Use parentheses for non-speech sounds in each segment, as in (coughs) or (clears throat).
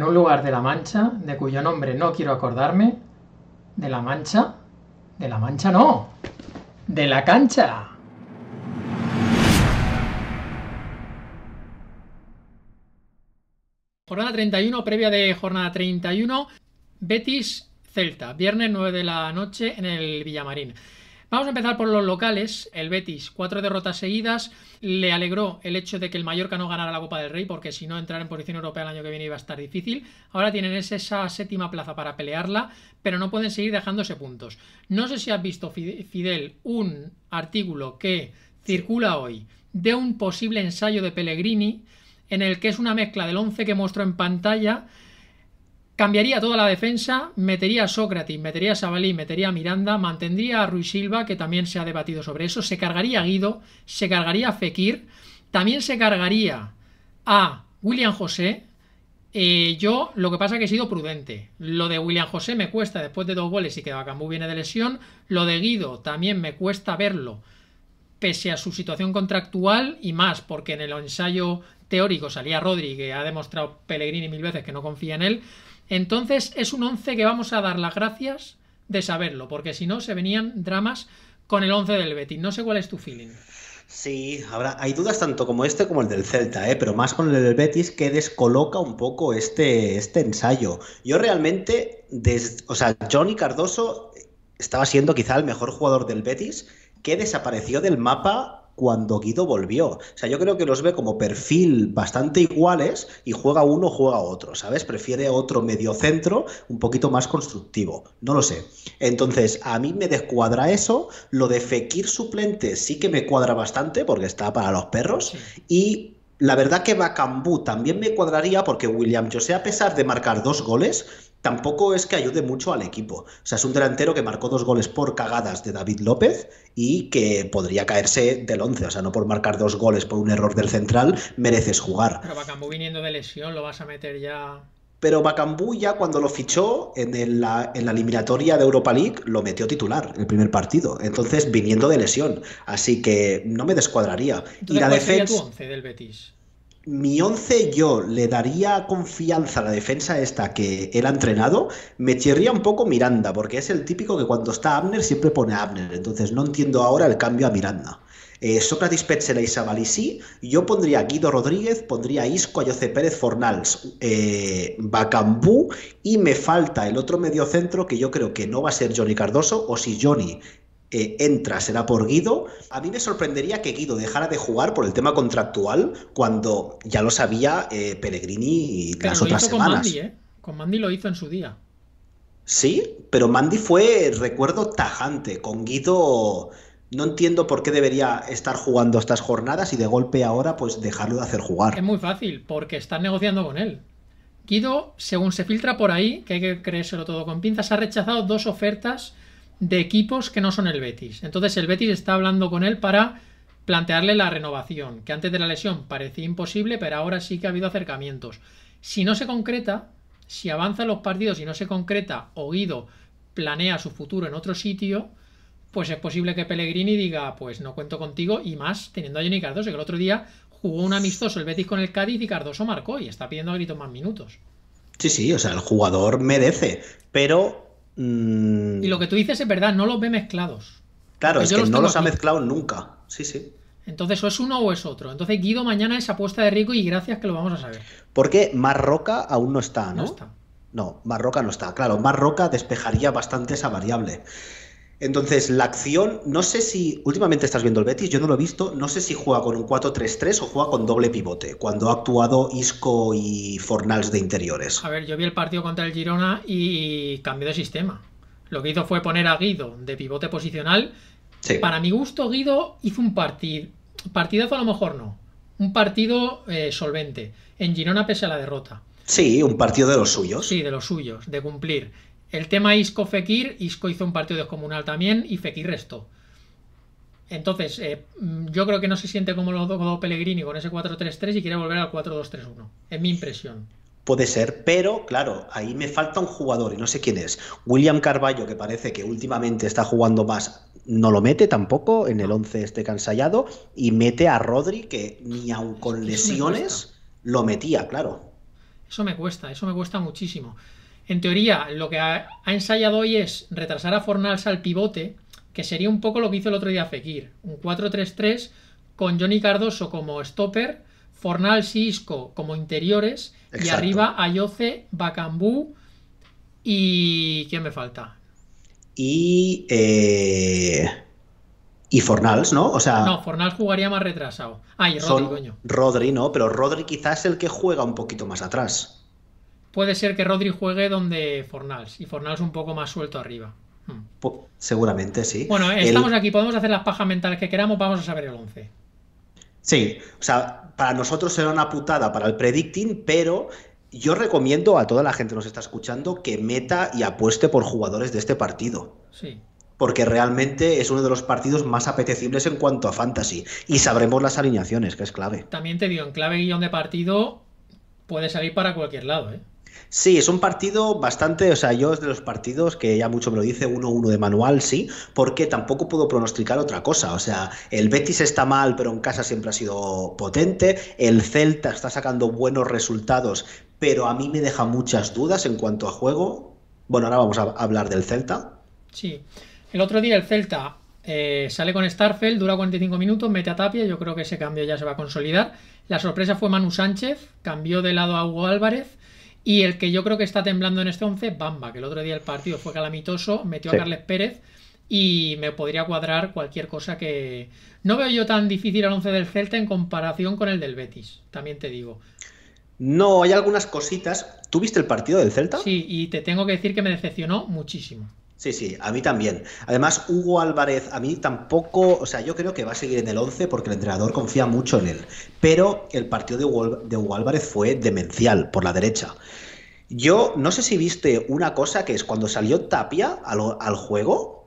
en un lugar de La Mancha, de cuyo nombre no quiero acordarme, de La Mancha, de La Mancha no, de la cancha. Jornada 31, previa de jornada 31, Betis Celta, viernes 9 de la noche en el Villamarín. Vamos a empezar por los locales. El Betis, cuatro derrotas seguidas. Le alegró el hecho de que el Mallorca no ganara la Copa del Rey, porque si no entrar en posición europea el año que viene iba a estar difícil. Ahora tienen esa séptima plaza para pelearla, pero no pueden seguir dejándose puntos. No sé si has visto, Fidel, un artículo que circula hoy de un posible ensayo de Pellegrini en el que es una mezcla del 11 que mostró en pantalla Cambiaría toda la defensa, metería a Sócrates, metería a Sabalí, metería a Miranda, mantendría a Ruiz Silva, que también se ha debatido sobre eso, se cargaría a Guido, se cargaría a Fekir, también se cargaría a William José. Eh, yo lo que pasa es que he sido prudente. Lo de William José me cuesta después de dos goles y que Bacambú viene de lesión. Lo de Guido también me cuesta verlo, pese a su situación contractual y más, porque en el ensayo teórico salía Rodri, que ha demostrado Pellegrini mil veces que no confía en él. Entonces es un 11 que vamos a dar las gracias de saberlo, porque si no se venían dramas con el 11 del Betis. No sé cuál es tu feeling. Sí, habrá, hay dudas tanto como este como el del Celta, ¿eh? pero más con el del Betis que descoloca un poco este, este ensayo. Yo realmente, o sea, Johnny Cardoso estaba siendo quizá el mejor jugador del Betis que desapareció del mapa cuando Guido volvió. O sea, yo creo que los ve como perfil bastante iguales y juega uno, juega otro, ¿sabes? Prefiere otro medio centro un poquito más constructivo, no lo sé. Entonces, a mí me descuadra eso, lo de Fekir suplente sí que me cuadra bastante porque está para los perros y la verdad que Bacambú también me cuadraría porque William José, a pesar de marcar dos goles, tampoco es que ayude mucho al equipo. O sea, es un delantero que marcó dos goles por cagadas de David López y que podría caerse del 11. O sea, no por marcar dos goles por un error del central mereces jugar. Pero Bacambú viniendo de lesión lo vas a meter ya... Pero Bacambú ya cuando lo fichó en, la, eliminatoria de Europa League lo metió titular el primer partido. Entonces, viniendo de lesión. Así que no me descuadraría. y la defensa... del Betis? mi 11 yo le daría confianza a la defensa esta que él ha entrenado, me chirría un poco Miranda, porque es el típico que cuando está Abner siempre pone Abner, entonces no entiendo ahora el cambio a Miranda. Eh, Sócrates Petzela y sí, yo pondría Guido Rodríguez, pondría Isco, a Pérez Fornals, eh, y me falta el otro mediocentro que yo creo que no va a ser Johnny Cardoso o si Johnny eh, entra será por Guido. A mí me sorprendería que Guido dejara de jugar por el tema contractual cuando ya lo sabía eh, Pellegrini y las otras semanas. ¿eh? Con Mandy, con Mandy lo hizo en su día. Sí, pero Mandy fue, recuerdo, tajante. Con Guido no entiendo por qué debería estar jugando estas jornadas y de golpe ahora pues dejarlo de hacer jugar. Es muy fácil, porque están negociando con él. Guido, según se filtra por ahí, que hay que creérselo todo con pinzas, ha rechazado dos ofertas de equipos que no son el Betis. Entonces el Betis está hablando con él para plantearle la renovación, que antes de la lesión parecía imposible, pero ahora sí que ha habido acercamientos. Si no se concreta, si avanzan los partidos y no se concreta, o planea su futuro en otro sitio, pues es posible que Pellegrini diga, pues no cuento contigo, y más teniendo a Johnny Cardoso, que el otro día jugó un amistoso el Betis con el Cádiz y Cardoso marcó y está pidiendo a gritos más minutos. Sí, sí, o sea, el jugador merece, pero Mm. Y lo que tú dices es verdad, no los ve mezclados. Claro, pues es que no los ha mezclado nunca. Sí, sí. Entonces, o es uno o es otro. Entonces, Guido mañana es apuesta de rico y gracias que lo vamos a saber. Porque Marroca aún no está, ¿no? No está. No, Marroca no está. Claro, Marroca despejaría bastante esa variable. Entonces, la acción, no sé si últimamente estás viendo el Betis, yo no lo he visto, no sé si juega con un 4-3-3 o juega con doble pivote, cuando ha actuado Isco y Fornals de interiores. A ver, yo vi el partido contra el Girona y cambió de sistema. Lo que hizo fue poner a Guido de pivote posicional. Para mi gusto, Guido hizo un partido, partido a lo mejor no, un partido eh, solvente, en Girona pese a la derrota. Sí, un partido de los suyos. Sí, de los suyos, de cumplir. El tema Isco-Fekir, Isco hizo un partido descomunal también y Fekir restó. Entonces, eh, mm, yo creo que no se siente como los dos Pellegrini con ese 4-3-3 y quiere volver al 4-2-3-1. Es mi impresión. Puede ser, pero claro, ahí me falta un jugador y no sé quién es. William Carballo, que parece que últimamente está jugando más, no lo mete tampoco en el 11 este cansallado y mete a Rodri, que ni aun con lesiones lo metía, claro. Eso me cuesta, eso me cuesta muchísimo. En teoría, lo que ha, ensayado hoy es retrasar a Fornals al pivote, que sería un poco lo que hizo el otro día Fekir. Un 4-3-3 con Johnny Cardoso como stopper, Fornals y Isco como interiores, y arriba Ayoce, Bacambú y... ¿quién me falta? Y... Eh, y Fornals, ¿no? sea. No, Fornals jugaría más retrasado. Ah, y Rodri, coño. Rodri, ¿no? Pero Rodri quizás es el que juega un poquito más atrás puede ser que Rodri juegue donde Fornals y Fornals un poco más suelto arriba. Hmm. Pues, seguramente sí. Bueno, estamos aquí, podemos hacer las pajas mentales que queramos, vamos a saber el 11. Sí, o sea, para nosotros será una putada para el predicting, pero yo recomiendo a toda la gente que nos está escuchando que meta y apueste por jugadores de este partido. Sí. Porque realmente es uno de los partidos más apetecibles en cuanto a fantasy. Y sabremos las alineaciones, que es clave. También te digo, en clave guión de partido puede salir para cualquier lado, ¿eh? Sí, es un partido bastante, o sea, yo es de los partidos que ya mucho me lo dice 1-1 de manual, sí, porque tampoco puedo pronosticar otra cosa. O sea, el Betis está mal, pero en casa siempre ha sido potente. El Celta está sacando buenos resultados, pero a mí me deja muchas dudas en cuanto a juego. Bueno, ahora vamos a hablar del Celta. Sí, el otro día el Celta eh, sale con Starfield, dura 45 minutos, mete a Tapia, yo creo que ese cambio ya se va a consolidar. La sorpresa fue Manu Sánchez, cambió de lado a Hugo Álvarez. Y el que yo creo que está temblando en este 11, Bamba, que el otro día el partido fue calamitoso, metió a Carles Pérez y me podría cuadrar cualquier cosa que... No veo yo tan difícil al 11 del Celta en comparación con el del Betis, también te digo. No, hay algunas cositas. ¿Tuviste el partido del Celta? Sí, y te tengo que decir que me decepcionó muchísimo. Sí, sí, a mí también. Además, Hugo Álvarez, a mí tampoco, o sea, yo creo que va a seguir en el 11 porque el entrenador confía mucho en él. Pero el partido de Hugo, Álvarez fue demencial por la derecha. Yo no sé si viste una cosa que es cuando salió Tapia al, juego.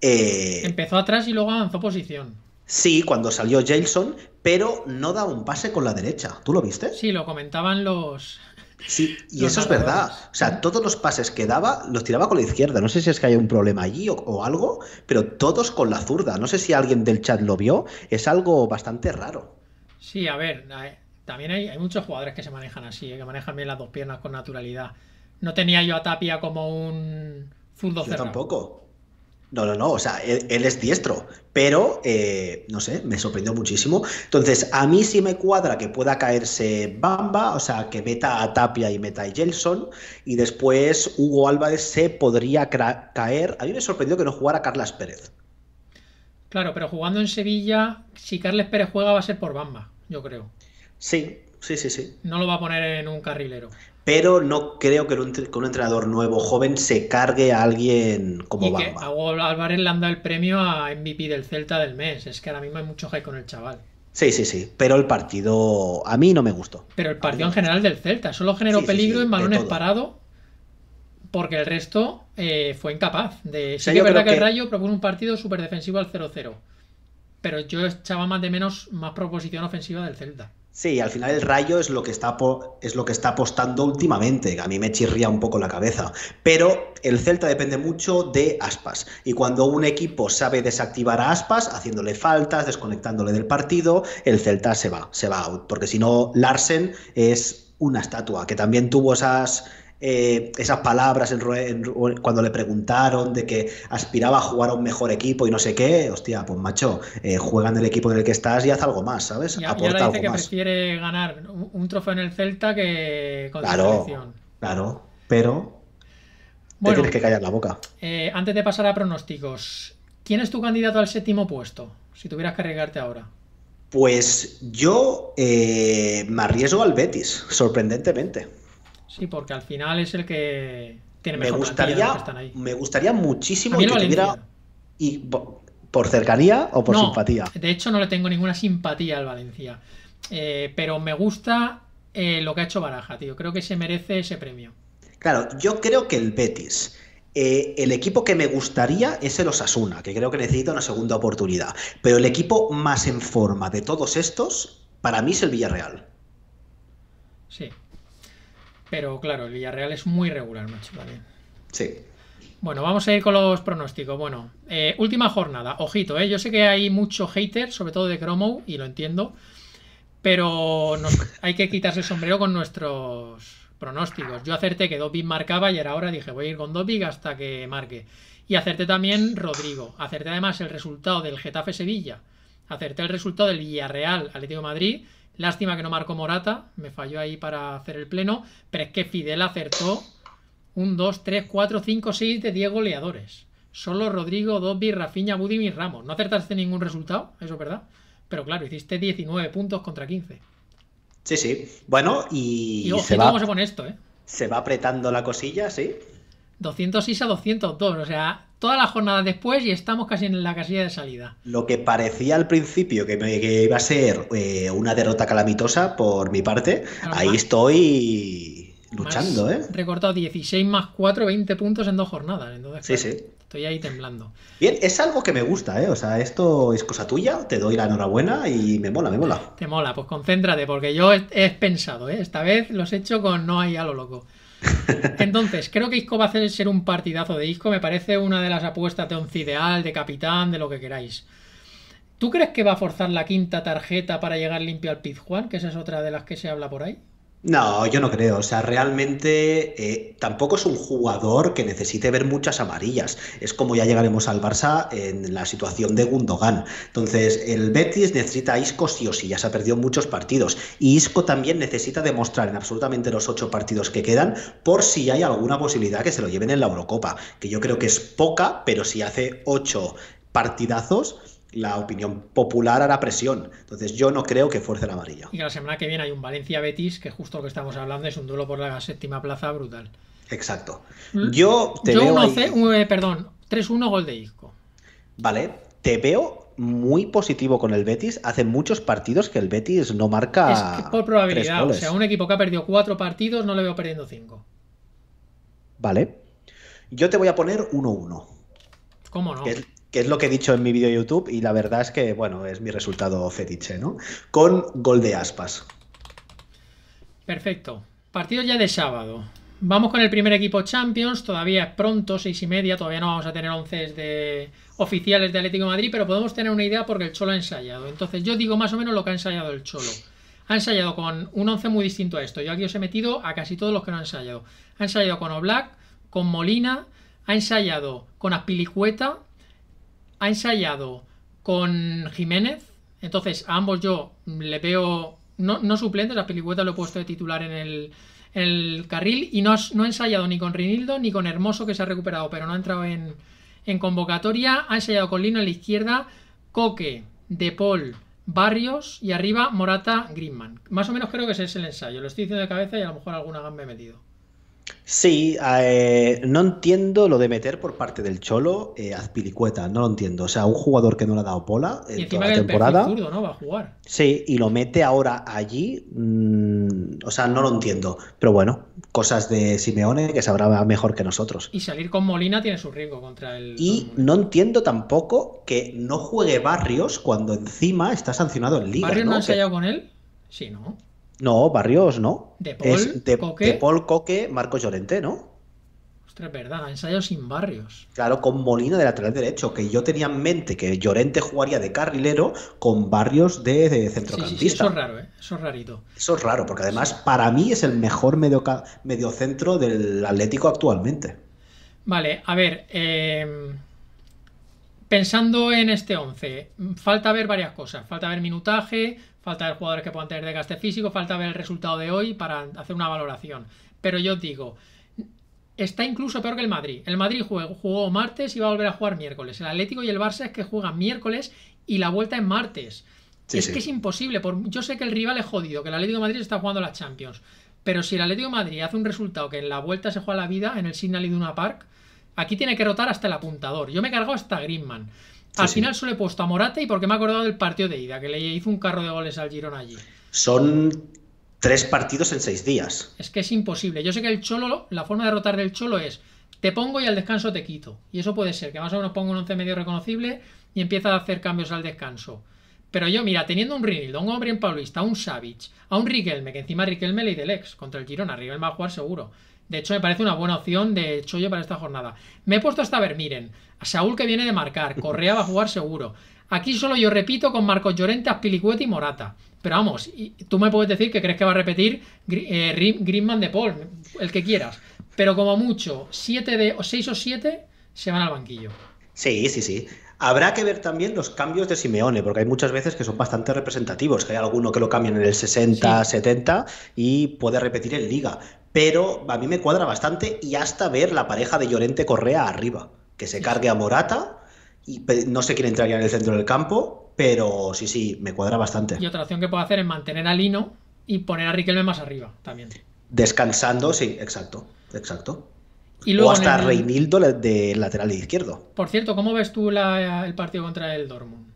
Eh, Empezó atrás y luego avanzó posición. Sí, cuando salió Jason, pero no da un pase con la derecha. ¿Tú lo viste? Sí, lo comentaban los, Sí, y eso es verdad. O sea, todos los pases que daba los tiraba con la izquierda. No sé si es que hay un problema allí o, algo, pero todos con la zurda. No sé si alguien del chat lo vio. Es algo bastante raro. Sí, a ver, eh, también hay, muchos jugadores que se manejan así, eh, que manejan bien las dos piernas con naturalidad. No tenía yo a Tapia como un zurdo yo Tampoco. No, no, no, o sea, él, es diestro, pero eh, no sé, me sorprendió muchísimo. Entonces, a mí sí me cuadra que pueda caerse Bamba, o sea, que meta a Tapia y meta a Jelson, y después Hugo Álvarez se podría caer. A mí me sorprendió que no jugara Carlos Pérez. Claro, pero jugando en Sevilla, si Carles Pérez juega va a ser por Bamba, yo creo. Sí, sí, sí, sí. No lo va a poner en un carrilero pero no creo que un, un, entrenador nuevo, joven, se cargue a alguien como y Que Álvarez le han dado el premio a MVP del Celta del mes. Es que ahora mismo hay mucho hype con el chaval. Sí, sí, sí. Pero el partido a mí no me gustó. Pero el partido en general del Celta. Solo generó peligro en balones parados porque el resto eh, fue incapaz. De... sí, que es verdad que, el Rayo propuso un partido súper defensivo al 0-0. Pero yo echaba más de menos más proposición ofensiva del Celta. Sí, al final el rayo es lo que está es lo que está apostando últimamente, que a mí me chirría un poco la cabeza. Pero el Celta depende mucho de aspas. Y cuando un equipo sabe desactivar a aspas, haciéndole faltas, desconectándole del partido, el Celta se va, se va out. Porque si no, Larsen es una estatua, que también tuvo esas eh, esas palabras cuando le preguntaron de que aspiraba a jugar a un mejor equipo y no sé qué, hostia, pues macho, eh, juega en el equipo en el que estás y haz algo más, ¿sabes? Y, que prefiere ganar un, trofeo en el Celta que con claro, selección. Claro, pero te tienes que callar la boca. Eh, antes de pasar a pronósticos, ¿quién es tu candidato al séptimo puesto? Si tuvieras que arriesgarte ahora. Pues yo eh, me arriesgo al Betis, sorprendentemente. Sí, porque al final es el que tiene mejor me gustaría, Me gustaría muchísimo que Y por cercanía o por simpatía. De hecho, no le tengo ninguna simpatía al Valencia. Eh, pero me gusta eh, lo que ha hecho Baraja, tío. Creo que se merece ese premio. Claro, yo creo que el Betis. Eh, el equipo que me gustaría es el Osasuna, que creo que necesita una segunda oportunidad. Pero el equipo más en forma de todos estos, para mí es el Villarreal. Sí, pero claro, el Villarreal es muy regular, macho. ¿vale? Sí. Bueno, vamos a ir con los pronósticos. Bueno, eh, última jornada. Ojito, ¿eh? Yo sé que hay mucho hater, sobre todo de Cromo, y lo entiendo. Pero hay que quitarse el sombrero con nuestros pronósticos. Yo acerté que Dobby marcaba y ahora dije, voy a ir con Dobby hasta que marque. Y acerté también Rodrigo. Acerté además el resultado del Getafe-Sevilla. Acerté el resultado del Villarreal-Atlético Madrid Lástima que no marcó Morata, me falló ahí para hacer el pleno, pero es que Fidel acertó un 2, 3, 4, 5, 6 de 10 goleadores. Solo Rodrigo, Dobby, Rafinha, Budim y Ramos. No acertaste ningún resultado, eso es verdad. Pero claro, hiciste 19 puntos contra 15. Sí, sí. Bueno, y. y, se se pone esto, ¿eh? Se va apretando la cosilla, sí. 206 a 202, o sea, toda la jornada después y estamos casi en la casilla de salida. Lo que parecía al principio que, iba a ser eh, una derrota calamitosa por mi parte, ahí estoy luchando, ¿eh? Recortado 16 más 4, 20 puntos en dos jornadas. Entonces, sí, sí. Estoy ahí temblando. Bien, es algo que me gusta, ¿eh? O sea, esto es cosa tuya, te doy la enhorabuena y me mola, me mola. Te mola, pues concéntrate, porque yo he, pensado, ¿eh? Esta vez los he hecho con no hay a lo loco. (laughs) Entonces, creo que Isco va a hacer ser un partidazo de Isco. Me parece una de las apuestas de once ideal, de capitán, de lo que queráis. ¿Tú crees que va a forzar la quinta tarjeta para llegar limpio al Pizjuan? Que esa es otra de las que se habla por ahí. No, yo no creo. O sea, realmente eh, tampoco es un jugador que necesite ver muchas amarillas. Es como ya llegaremos al Barça en la situación de Gundogan. Entonces, el Betis necesita a Isco sí o sí. Ya se ha perdido muchos partidos. Y Isco también necesita demostrar en absolutamente los ocho partidos que quedan por si hay alguna posibilidad que se lo lleven en la Eurocopa. Que yo creo que es poca, pero si hace ocho partidazos la opinión popular hará presión. Entonces yo no creo que fuerce la amarilla. Y la semana que viene hay un Valencia-Betis, que justo lo que estamos hablando es un duelo por la séptima plaza brutal. Exacto. Mm. Yo te veo... Eh, perdón, 3-1 gol de Isco. Vale, te veo muy positivo con el Betis. Hace muchos partidos que el Betis no marca. Es que por probabilidad, o sea, un equipo que ha perdido cuatro partidos no le veo perdiendo cinco. Vale. Yo te voy a poner 1-1. ¿Cómo no? que es lo que he dicho en mi vídeo de YouTube y la verdad es que, bueno, es mi resultado fetiche, ¿no? Con gol de aspas. Perfecto. Partido ya de sábado. Vamos con el primer equipo Champions. Todavía es pronto, seis y media. Todavía no vamos a tener once de oficiales de Atlético de Madrid, pero podemos tener una idea porque el Cholo ha ensayado. Entonces yo digo más o menos lo que ha ensayado el Cholo. Ha ensayado con un once muy distinto a esto. Yo aquí os he metido a casi todos los que no han ensayado. Ha ensayado con Oblak, con Molina, ha ensayado con Apilicueta, ha ensayado con Jiménez, entonces a ambos yo le veo, no, no suplentes, a lo he puesto de titular en el, el carril y no, ha ensayado ni con Rinildo ni con Hermoso que se ha recuperado, pero no ha entrado en, convocatoria, ha ensayado con Lino en la izquierda, Coque, De Paul, Barrios y arriba Morata Grimman. Más o menos creo que ese es el ensayo. Lo estoy diciendo de cabeza y a lo mejor alguna gamba me he metido. Sí, eh, no entiendo lo de meter por parte del Cholo eh, Azpilicueta, no lo entiendo. O sea, un jugador que no le ha dado pola en toda la temporada. ¿no? Va a jugar. Sí, y lo mete ahora allí. Mm, o sea, no lo entiendo. Pero bueno, cosas de Simeone que sabrá mejor que nosotros. Y salir con Molina tiene su riesgo contra el. Y no entiendo tampoco que no juegue Barrios cuando encima está sancionado en Liga. ¿Barrios no, ha con él? Sí, ¿no? No, Barrios no. De Paul, Coque. Marcos Llorente, ¿no? Ostras, verdad, ensayo sin barrios. Claro, con Molina de lateral derecho, que yo tenía en mente que Llorente jugaría de carrilero con barrios de, centrocampista. eso es raro, ¿eh? Eso es rarito. Eso es raro, porque además para mí es el mejor medio, mediocentro del Atlético actualmente. Vale, a ver, em, pensando en este 11, falta ver varias cosas. Falta ver minutaje, falta ver jugadores que puedan tener desgaste físico, falta ver el resultado de hoy para hacer una valoración. Pero yo digo, está incluso peor que el Madrid. El Madrid jugó, martes y va a volver a jugar miércoles. El Atlético y el Barça es que juegan miércoles y la vuelta es martes. es que es imposible. yo sé que el rival es jodido, que el Atlético Madrid está jugando las Champions. Pero si el Atlético Madrid hace un resultado que en la vuelta se juega la vida, en el Signal Iduna Park, aquí tiene que rotar hasta el apuntador. Yo me he cargado hasta Greenman al final suele solo he puesto a Morate y porque me ha acordado del partido de ida, que le hizo un carro de goles al Girón allí. Son tres partidos en seis días. Es que es imposible. Yo sé que el Cholo, la forma de derrotar del Cholo es te pongo y al descanso te quito. Y eso puede ser, que más o menos pongo un once medio reconocible y empieza a hacer cambios al descanso. Pero yo, mira, teniendo un Rinildo, un hombre en Paulista, un Savage, a un Riquelme, que encima Riquelme leí del ex contra el Girona, Riquelme va a jugar seguro. De hecho, me parece una buena opción de Chollo para esta jornada. Me he puesto hasta a ver, miren, a Saúl que viene de marcar, Correa va a jugar seguro. Aquí solo yo repito con Marcos Llorente, Aspilicueta y Morata. Pero vamos, tú me puedes decir que crees que va a repetir eh, Griezmann de Paul, el que quieras. Pero como mucho, siete de, 6 o 7 se van al banquillo. Sí, sí, sí. Habrá que ver también los cambios de Simeone, porque hay muchas veces que son bastante representativos, que hay alguno que lo cambian en el 60, 70 y puede repetir en liga. Pero a mí me cuadra bastante y hasta ver la pareja de Llorente Correa arriba, que se cargue a Morata y no sé quién entraría en el centro del campo, pero sí, sí, me cuadra bastante. Y otra opción que puedo hacer es mantener a Lino y poner a Riquelme más arriba también. Descansando, sí, exacto, exacto luego o hasta Reinildo de lateral izquierdo. Por cierto, ¿cómo ves tú el partido contra el Dortmund?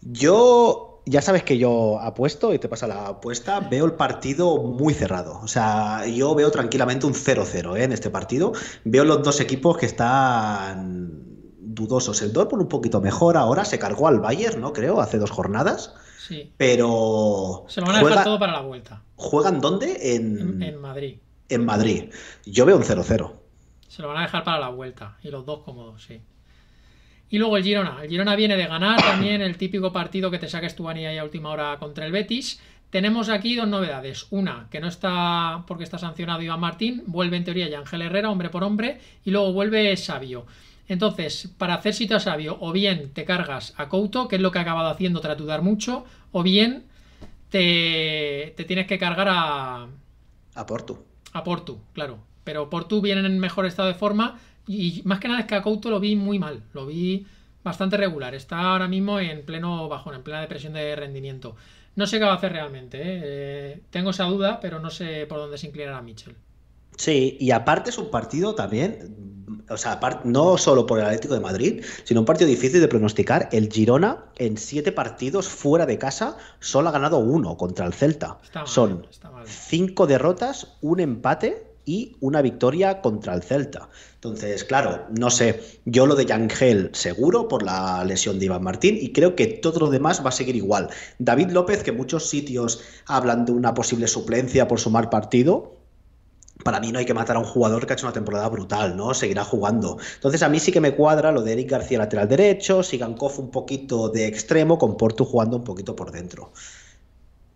Yo ya sabes que yo apuesto y te pasa la apuesta, veo el partido muy cerrado. O sea, yo veo tranquilamente un 0-0 eh, en este partido. Veo los dos equipos que están dudosos. El Dortmund un poquito mejor ahora, se cargó al Bayern, ¿no? Creo, hace dos jornadas. Sí. Pero... Se lo van a todo para la vuelta. ¿Juegan dónde? en Madrid. En Madrid. Yo veo un 0-0. Se lo van a dejar para la vuelta. Y los dos cómodos, sí. Y luego el Girona. El Girona viene de ganar también el típico partido que te saques tu ahí a última hora contra el Betis. Tenemos aquí dos novedades. Una, que no está porque está sancionado Iván Martín, vuelve en teoría ya Ángel Herrera, hombre por hombre, y luego vuelve Sabio. Entonces, para hacer sitio a Sabio, o bien te cargas a Couto, que es lo que ha acabado haciendo Tratudar mucho, o bien te, tienes que cargar a... A Portu. A Portu, claro. Pero Portu vienen en mejor estado de forma y más que nada es que a Couto lo vi muy mal, lo vi bastante regular. Está ahora mismo en pleno bajón, en plena depresión de rendimiento. No sé qué va a hacer realmente. ¿eh? Eh, tengo esa duda, pero no sé por dónde se inclinará Mitchell. Sí, y aparte es un partido también, o sea, no solo por el Atlético de Madrid, sino un partido difícil de pronosticar. El Girona en siete partidos fuera de casa solo ha ganado uno contra el Celta. Son cinco derrotas, un empate y una victoria contra el Celta. Entonces, claro, no sé, yo lo de Yangel seguro por la lesión de Iván Martín y creo que todo lo demás va a seguir igual. David López, que muchos sitios hablan de una posible suplencia por sumar partido, para mí no hay que matar a un jugador que ha hecho una temporada brutal, ¿no? Seguirá jugando. Entonces a mí sí que me cuadra lo de Eric García lateral derecho, Sigankov un poquito de extremo, con Porto jugando un poquito por dentro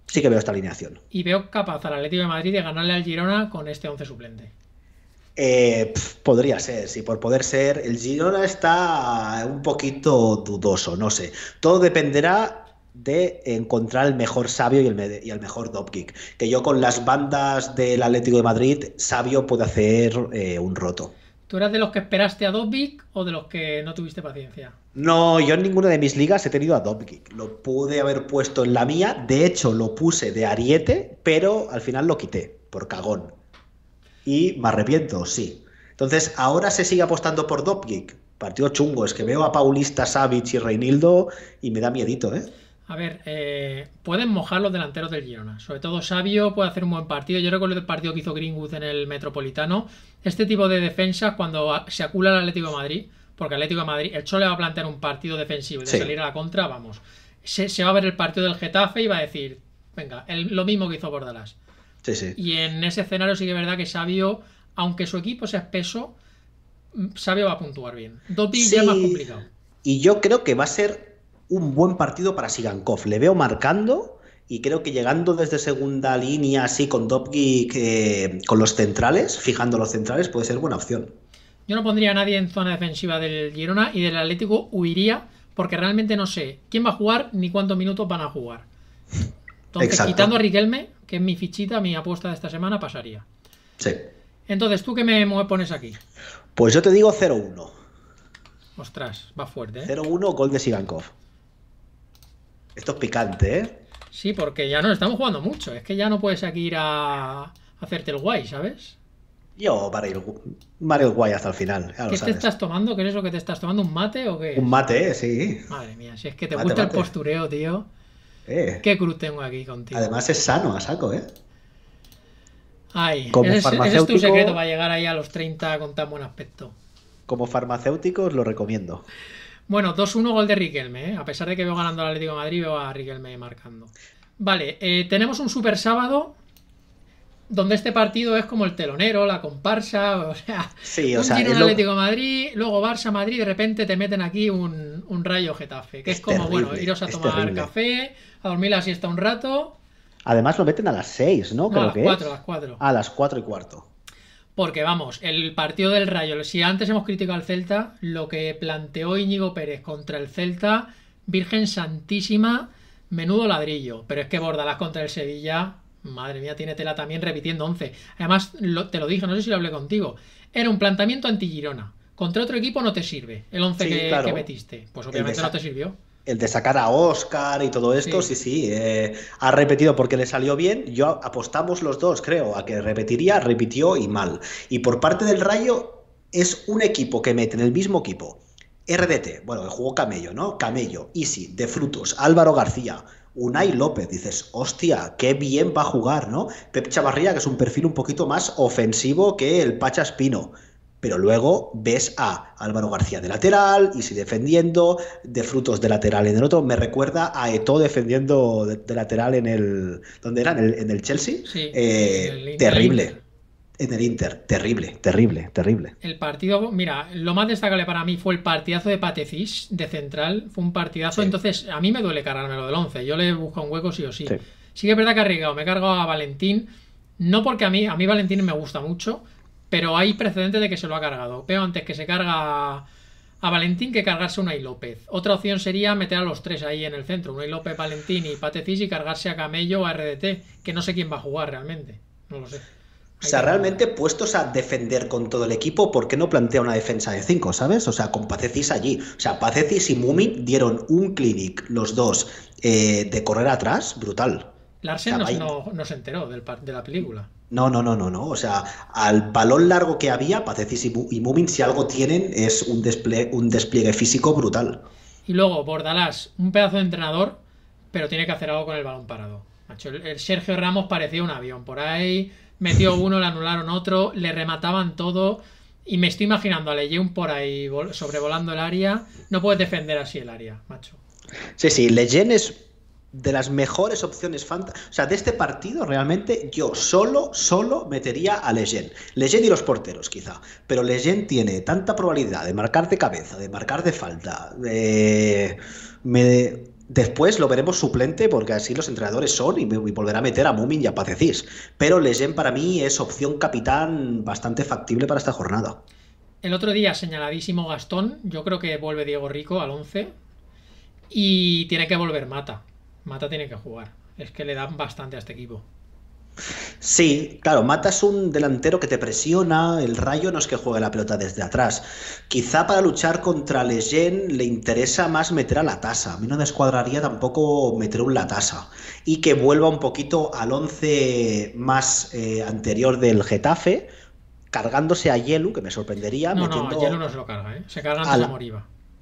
sí que veo esta alineación. Y veo capaz al Atlético de Madrid de ganarle al Girona con este 11 suplente. Eh, podría ser, sí, por poder ser. El Girona está un poquito dudoso, no sé. Todo dependerá de encontrar el mejor Sabio y el, y el mejor Dopkick. Que yo con las bandas del Atlético de Madrid, Sabio puede hacer eh, un roto. ¿Tú eras de los que esperaste a Dobbik o de los que no tuviste paciencia? No, yo en ninguna de mis ligas he tenido a Dobbik. Lo pude haber puesto en la mía. De hecho, lo puse de ariete, pero al final lo quité, por cagón. Y me arrepiento, sí. Entonces, ahora se sigue apostando por Dobbik. Partido chungo. Es que veo a Paulista, Savic y Reinildo y me da miedito, ¿eh? A ver, eh, pueden mojar los delanteros del Girona. Sobre todo Sabio puede hacer un buen partido. Yo recuerdo el partido que hizo Greenwood en el Metropolitano. Este tipo de defensas, cuando se acula el Atlético de Madrid, porque Atlético de Madrid, el Chole le va a plantear un partido defensivo de salir a la contra, vamos. Se, va a ver el partido del Getafe y va a decir, venga, lo mismo que hizo Bordalás. Sí, sí. Y en ese escenario sí que es verdad que Sabio, aunque su equipo sea espeso, Sabio mm, va a puntuar bien. ya más complicado. Y yo creo que va a ser un buen partido para Sigankov. Le veo marcando y creo que llegando desde segunda línea, así con Dopkick, con los centrales, fijando los centrales, puede ser buena opción. Yo no pondría a nadie en zona defensiva del Girona y del Atlético huiría porque realmente no sé quién va a jugar ni cuántos minutos van a jugar. Entonces, quitando a Riquelme, que es mi fichita, mi apuesta de esta semana, pasaría. Sí. Entonces, ¿tú qué me pones aquí? Pues yo te digo 0-1. Ostras, va fuerte. 0 ¿eh? 0-1, gol de Sigankov. Esto es picante, ¿eh? Sí, porque ya no estamos jugando mucho. Es que ya no puedes aquí ir a, hacerte el guay, ¿sabes? Yo para ir el guay hasta el final. ¿Qué te estás tomando? ¿Qué es eso que te estás tomando? ¿Un mate o qué? Un mate, sí. Madre mía, si es que te gusta el postureo, tío. Eh. Qué cruz tengo aquí contigo. Además es sano, a saco, ¿eh? Ay, como farmacéutico, ese es tu secreto para llegar ahí a los 30 con tan buen aspecto. Como farmacéutico os lo recomiendo. Bueno, 2-1 gol de Riquelme, ¿eh? a pesar de que veo ganando al Atlético de Madrid, veo a Riquelme marcando. Vale, eh, tenemos un super sábado donde este partido es como el telonero, la comparsa, (laughs) o sea, sí, o un sea, Atlético Madrid, luego Barça Madrid, de repente te meten aquí un, rayo Getafe, que es, como, bueno, iros a tomar café, a dormir la siesta un rato. Además lo meten a las 6, ¿no? a las 4, a las 4. A las 4 y cuarto. Porque vamos, el partido del Rayo, si antes hemos criticado al Celta, lo que planteó Íñigo Pérez contra el Celta, Virgen Santísima, menudo ladrillo. Pero es que Bordalás contra el Sevilla, madre mía, tiene tela también repitiendo 11. Además, te lo dije, no sé si lo hablé contigo. Era un planteamiento anti-Girona. Contra otro equipo no te sirve el 11 que, metiste. Pues obviamente no te sirvió el de sacar a Oscar y todo esto, sí, sí, eh, ha repetido porque le salió bien. Yo apostamos los dos, creo, a que repetiría, repitió y mal. Y por parte del Rayo, es un equipo que mete en el mismo equipo. RDT, bueno, el jugó Camello, ¿no? Camello, Easy, De Frutos, Álvaro García, Unai López, dices, hostia, qué bien va a jugar, ¿no? Pep Chavarría, que es un perfil un poquito más ofensivo que el pachaspino Pino pero luego ves a Álvaro García de lateral, y si defendiendo, de frutos de lateral en el otro. Me recuerda a Eto defendiendo de, lateral en el. ¿Dónde era? En el, Chelsea. Sí, eh, terrible. En el Inter, terrible, terrible, terrible. El partido, mira, lo más destacable para mí fue el partidazo de Patecís de central. Fue un partidazo, entonces a mí me duele cargármelo del 11. Yo le busco un hueco sí o sí. Sí, que es verdad que arriesgado, me he a Valentín. No porque a mí, a mí Valentín me gusta mucho, pero hay precedentes de que se lo ha cargado. Veo antes que se carga a Valentín que cargarse a y López. Otra opción sería meter a los tres ahí en el centro, y López, Valentín y Patecis y cargarse a Camello o a RDT, que no sé quién va a jugar realmente. No lo sé. o sea, realmente puestos a defender con todo el equipo, ¿por qué no plantea una defensa de cinco? sabes? O sea, con Patecís allí. O sea, Patecís y Mumi dieron un clinic, los dos, eh, de correr atrás, brutal. Larsen no, se enteró del, de la película. No, no, no, no, no. O sea, al balón largo que había, Patecis y, Mumin, si algo tienen, es un despliegue, un despliegue físico brutal. Y luego, Bordalás, un pedazo de entrenador, pero tiene que hacer algo con el balón parado. Macho, el, Sergio Ramos parecía un avión. Por ahí metió (laughs) uno, le anularon otro, le remataban todo. Y me estoy imaginando a Lejeun por ahí sobrevolando el área. No puedes defender así el área, macho. Sí, sí, Leyen es de las mejores opciones fantásticas. O sea, de este partido realmente yo solo, solo metería a Legend. Legend y los porteros, quizá. Pero Legend tiene tanta probabilidad de marcar de cabeza, de marcar de falta. Después lo veremos suplente porque así los entrenadores son y, volverá a meter a Mumin y a Pacecis. Pero Legend para mí es opción capitán bastante factible para esta jornada. El otro día señaladísimo Gastón, yo creo que vuelve Diego Rico al 11 y tiene que volver Mata. Mata tiene que jugar. Es que le dan bastante a este equipo. Sí, claro, Mata es un delantero que te presiona, el rayo no es que juegue la pelota desde atrás. Quizá para luchar contra Legend le interesa más meter a la tasa. A mí no descuadraría tampoco meter un la tasa. Y que vuelva un poquito al 11 más eh, anterior del Getafe, cargándose a Yelu, que me sorprendería. No, no, a Yelu no se lo carga, ¿eh? se carga a, la...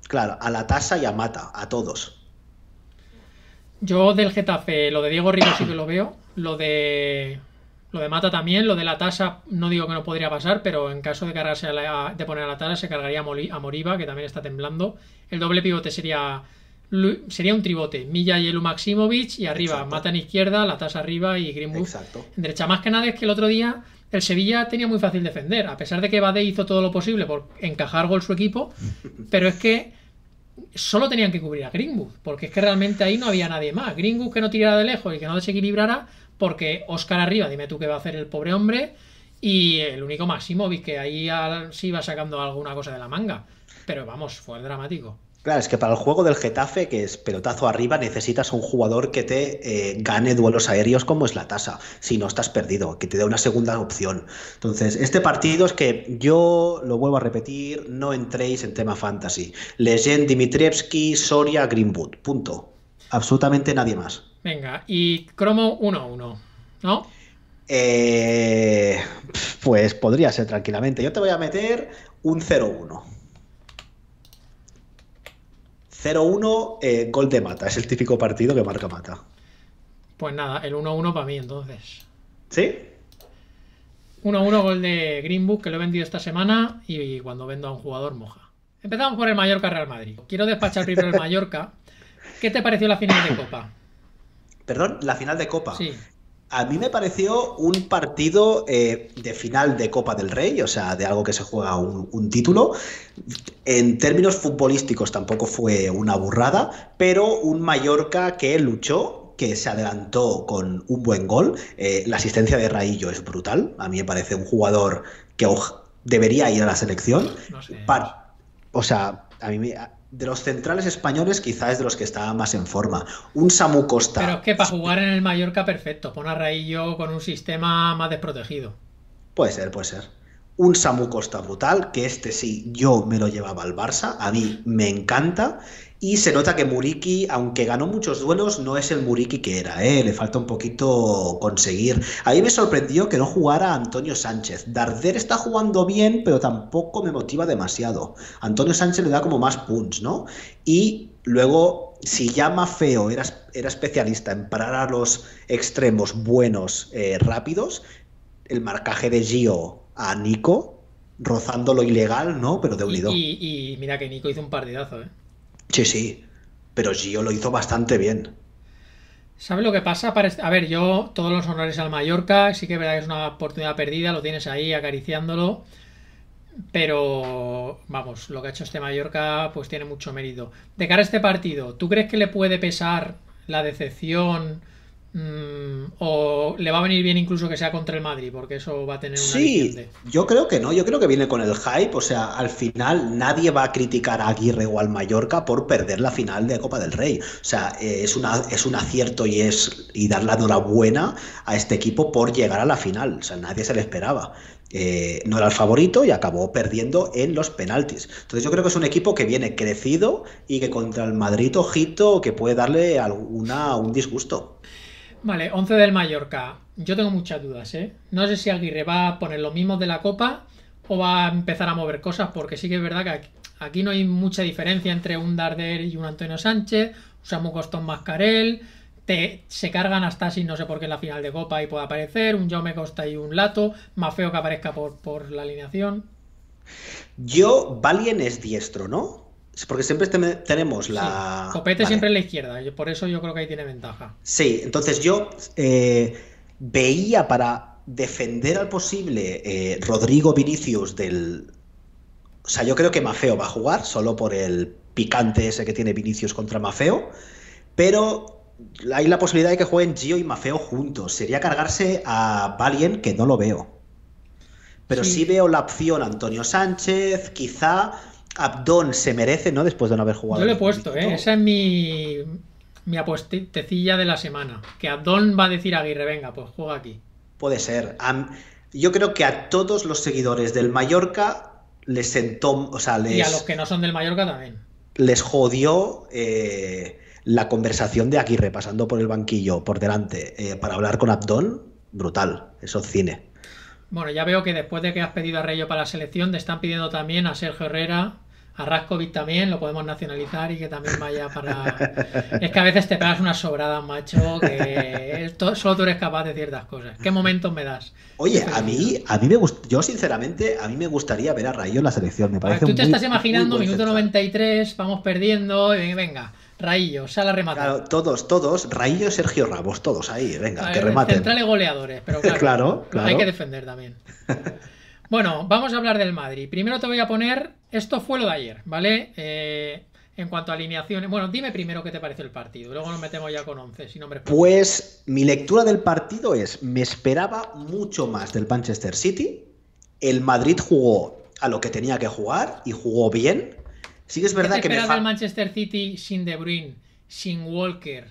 Claro, a la tasa y a Mata, a todos. Yo del Getafe, lo de Diego Rico sí que lo veo. Lo de. Lo de Mata también, lo de la tasa, no digo que no podría pasar, pero en caso de cargarse a la, de poner a la tasa, se cargaría a, Moriba, que también está temblando. El doble pivote sería sería un tribote, Milla y Elu Maximovic y arriba, Mata en izquierda, la tasa arriba y Greenwood en derecha. Más que nada es que el otro día el Sevilla tenía muy fácil defender, a pesar de que Bade hizo todo lo posible por encajar gol su equipo, (laughs) pero es que solo tenían que cubrir a Greenwood, porque es que realmente ahí no había nadie más. Greenwood que no tirara de lejos y que no desequilibrara, porque Oscar arriba, dime tú qué va a hacer el pobre hombre, y el único vi que ahí sí iba sacando alguna cosa de la manga. Pero vamos, fue dramático. Claro, es que para el juego del Getafe, que es pelotazo arriba, necesitas un jugador que te eh, gane duelos aéreos como es la tasa. Si no, estás perdido, que te dé una segunda opción. Entonces, este partido es que yo lo vuelvo a repetir, no entréis en tema fantasy. Legend, Dimitrievski, Soria, Greenwood. Punto. Absolutamente nadie más. Venga, y cromo 1-1, ¿no? Eh, pues podría ser tranquilamente. Yo te voy a meter un 0-1. 0-1, eh, gol de Mata. Es el típico partido que marca Mata. Pues nada, el 1-1 para mí entonces. ¿Sí? 1-1 gol de Book, que lo he vendido esta semana y cuando vendo a un jugador moja. Empezamos por el Mallorca Real Madrid. Quiero despachar primero el (laughs) Mallorca. ¿Qué te pareció la final de Copa? Perdón, la final de Copa. Sí. A mí me pareció un partido eh, de final de Copa del Rey, o sea, de algo que se juega un, título. En términos futbolísticos tampoco fue una burrada, pero un Mallorca que luchó, que se adelantó con un buen gol. Eh, la asistencia de Raillo es brutal. A mí me parece un jugador que debería ir a la selección. o sea, a mí me de los centrales españoles quizás es de los que está más en forma. Un Samu Costa. Pero es que para jugar en el Mallorca perfecto, pon a Raillo con un sistema más desprotegido. Puede ser, puede ser un Samu Costa brutal, que este sí, yo me lo llevaba al Barça, a mí me encanta, y se nota que Muriki, aunque ganó muchos duelos, no es el Muriki que era, ¿eh? le falta un poquito conseguir. A mí me sorprendió que no jugara Antonio Sánchez. Darder está jugando bien, pero tampoco me motiva demasiado. Antonio Sánchez le da como más punts ¿no? Y luego, si llama feo, era, era especialista en parar a los extremos buenos, eh, rápidos, el marcaje de Gio a Nico, rozando lo ilegal, ¿no? Pero de unido. Y, mira que Nico hizo un partidazo, ¿eh? Sí, sí. Pero Gio lo hizo bastante bien. ¿Sabes lo que pasa? A ver, yo todos los honores al Mallorca, sí que verdad que es una oportunidad perdida, lo tienes ahí acariciándolo, pero vamos, lo que ha hecho este Mallorca pues tiene mucho mérito. De cara a este partido, ¿tú crees que le puede pesar la decepción? Mm, o le va a venir bien incluso que sea contra el Madrid, porque eso va a tener una Sí, yo creo que no, yo creo que viene con el hype, o sea, al final nadie va a criticar a Aguirre o al Mallorca por perder la final de Copa del Rey. O sea, eh, es, es un acierto y es y dar la enhorabuena a este equipo por llegar a la final, o sea, nadie se le esperaba. Eh, no era el favorito y acabó perdiendo en los penaltis. Entonces yo creo que es un equipo que viene crecido y que contra el Madrid, ojito, que puede darle alguna un disgusto. Vale, 11 del Mallorca. Yo tengo muchas dudas, ¿eh? No sé si Aguirre va a poner lo mismo de la Copa o va a empezar a mover cosas, porque sí que es verdad que aquí, no hay mucha diferencia entre un Darder y un Antonio Sánchez, usamos Costón Mascarel, te, se cargan hasta si no sé por qué en la final de Copa y puede aparecer, un me Costa y un Lato, más feo que aparezca por, por la alineación. Yo, Valien es diestro, ¿no? Porque siempre tenemos la. Copete siempre en la izquierda, por eso yo creo que ahí tiene ventaja. Sí, entonces yo eh, veía para defender al posible eh, Rodrigo Vinicius del. O sea, yo creo que Mafeo va a jugar solo por el picante ese que tiene Vinicius contra Mafeo, pero hay la posibilidad de que jueguen Gio y Mafeo juntos. Sería cargarse a Valien, que no lo veo. Pero sí veo la opción Antonio Sánchez, quizá Abdón se merece, ¿no? Después de no haber jugado. Yo le he puesto, ¿eh? Esa es mi, mi apostecilla de la semana. Que Abdón va a decir a Aguirre, venga, pues juega aquí. Puede ser. yo creo que a todos los seguidores del Mallorca les sentó. O sea, y a los que no son del Mallorca también. Les jodió eh, la conversación de Aguirre pasando por el banquillo, por delante, eh, para hablar con Abdón. Brutal. Eso es cine. Bueno, ya veo que después de que has pedido a Reyo para la selección, te están pidiendo también a Sergio Herrera a Raskovic también lo podemos nacionalizar y que también vaya para. es que a veces te pegas una sobrada, macho, que solo tú eres capaz de ciertas cosas. ¿Qué momentos me das? Oye, a mí, a mí me gust... yo sinceramente, a mí me gustaría ver a Rayo en la selección. Me pues parece tú te estás imaginando, minuto 93, vamos perdiendo, y venga. Raillo, sala remata Claro, todos, todos, Raillo, Sergio Ramos, todos ahí, venga, que rematen. Centrales goleadores, pero claro, (laughs) claro, claro. hay que defender también. (laughs) Bueno, vamos a hablar del Madrid. Primero te voy a poner, esto fue lo de ayer, ¿vale? Eh, en cuanto a alineaciones, bueno, dime primero qué te parece el partido, luego nos metemos ya con 11, si no me Pues mi lectura del partido es, me esperaba mucho más del Manchester City, el Madrid jugó a lo que tenía que jugar y jugó bien. Sí es verdad ¿Qué te que me... el Manchester City sin De Bruyne, sin Walker,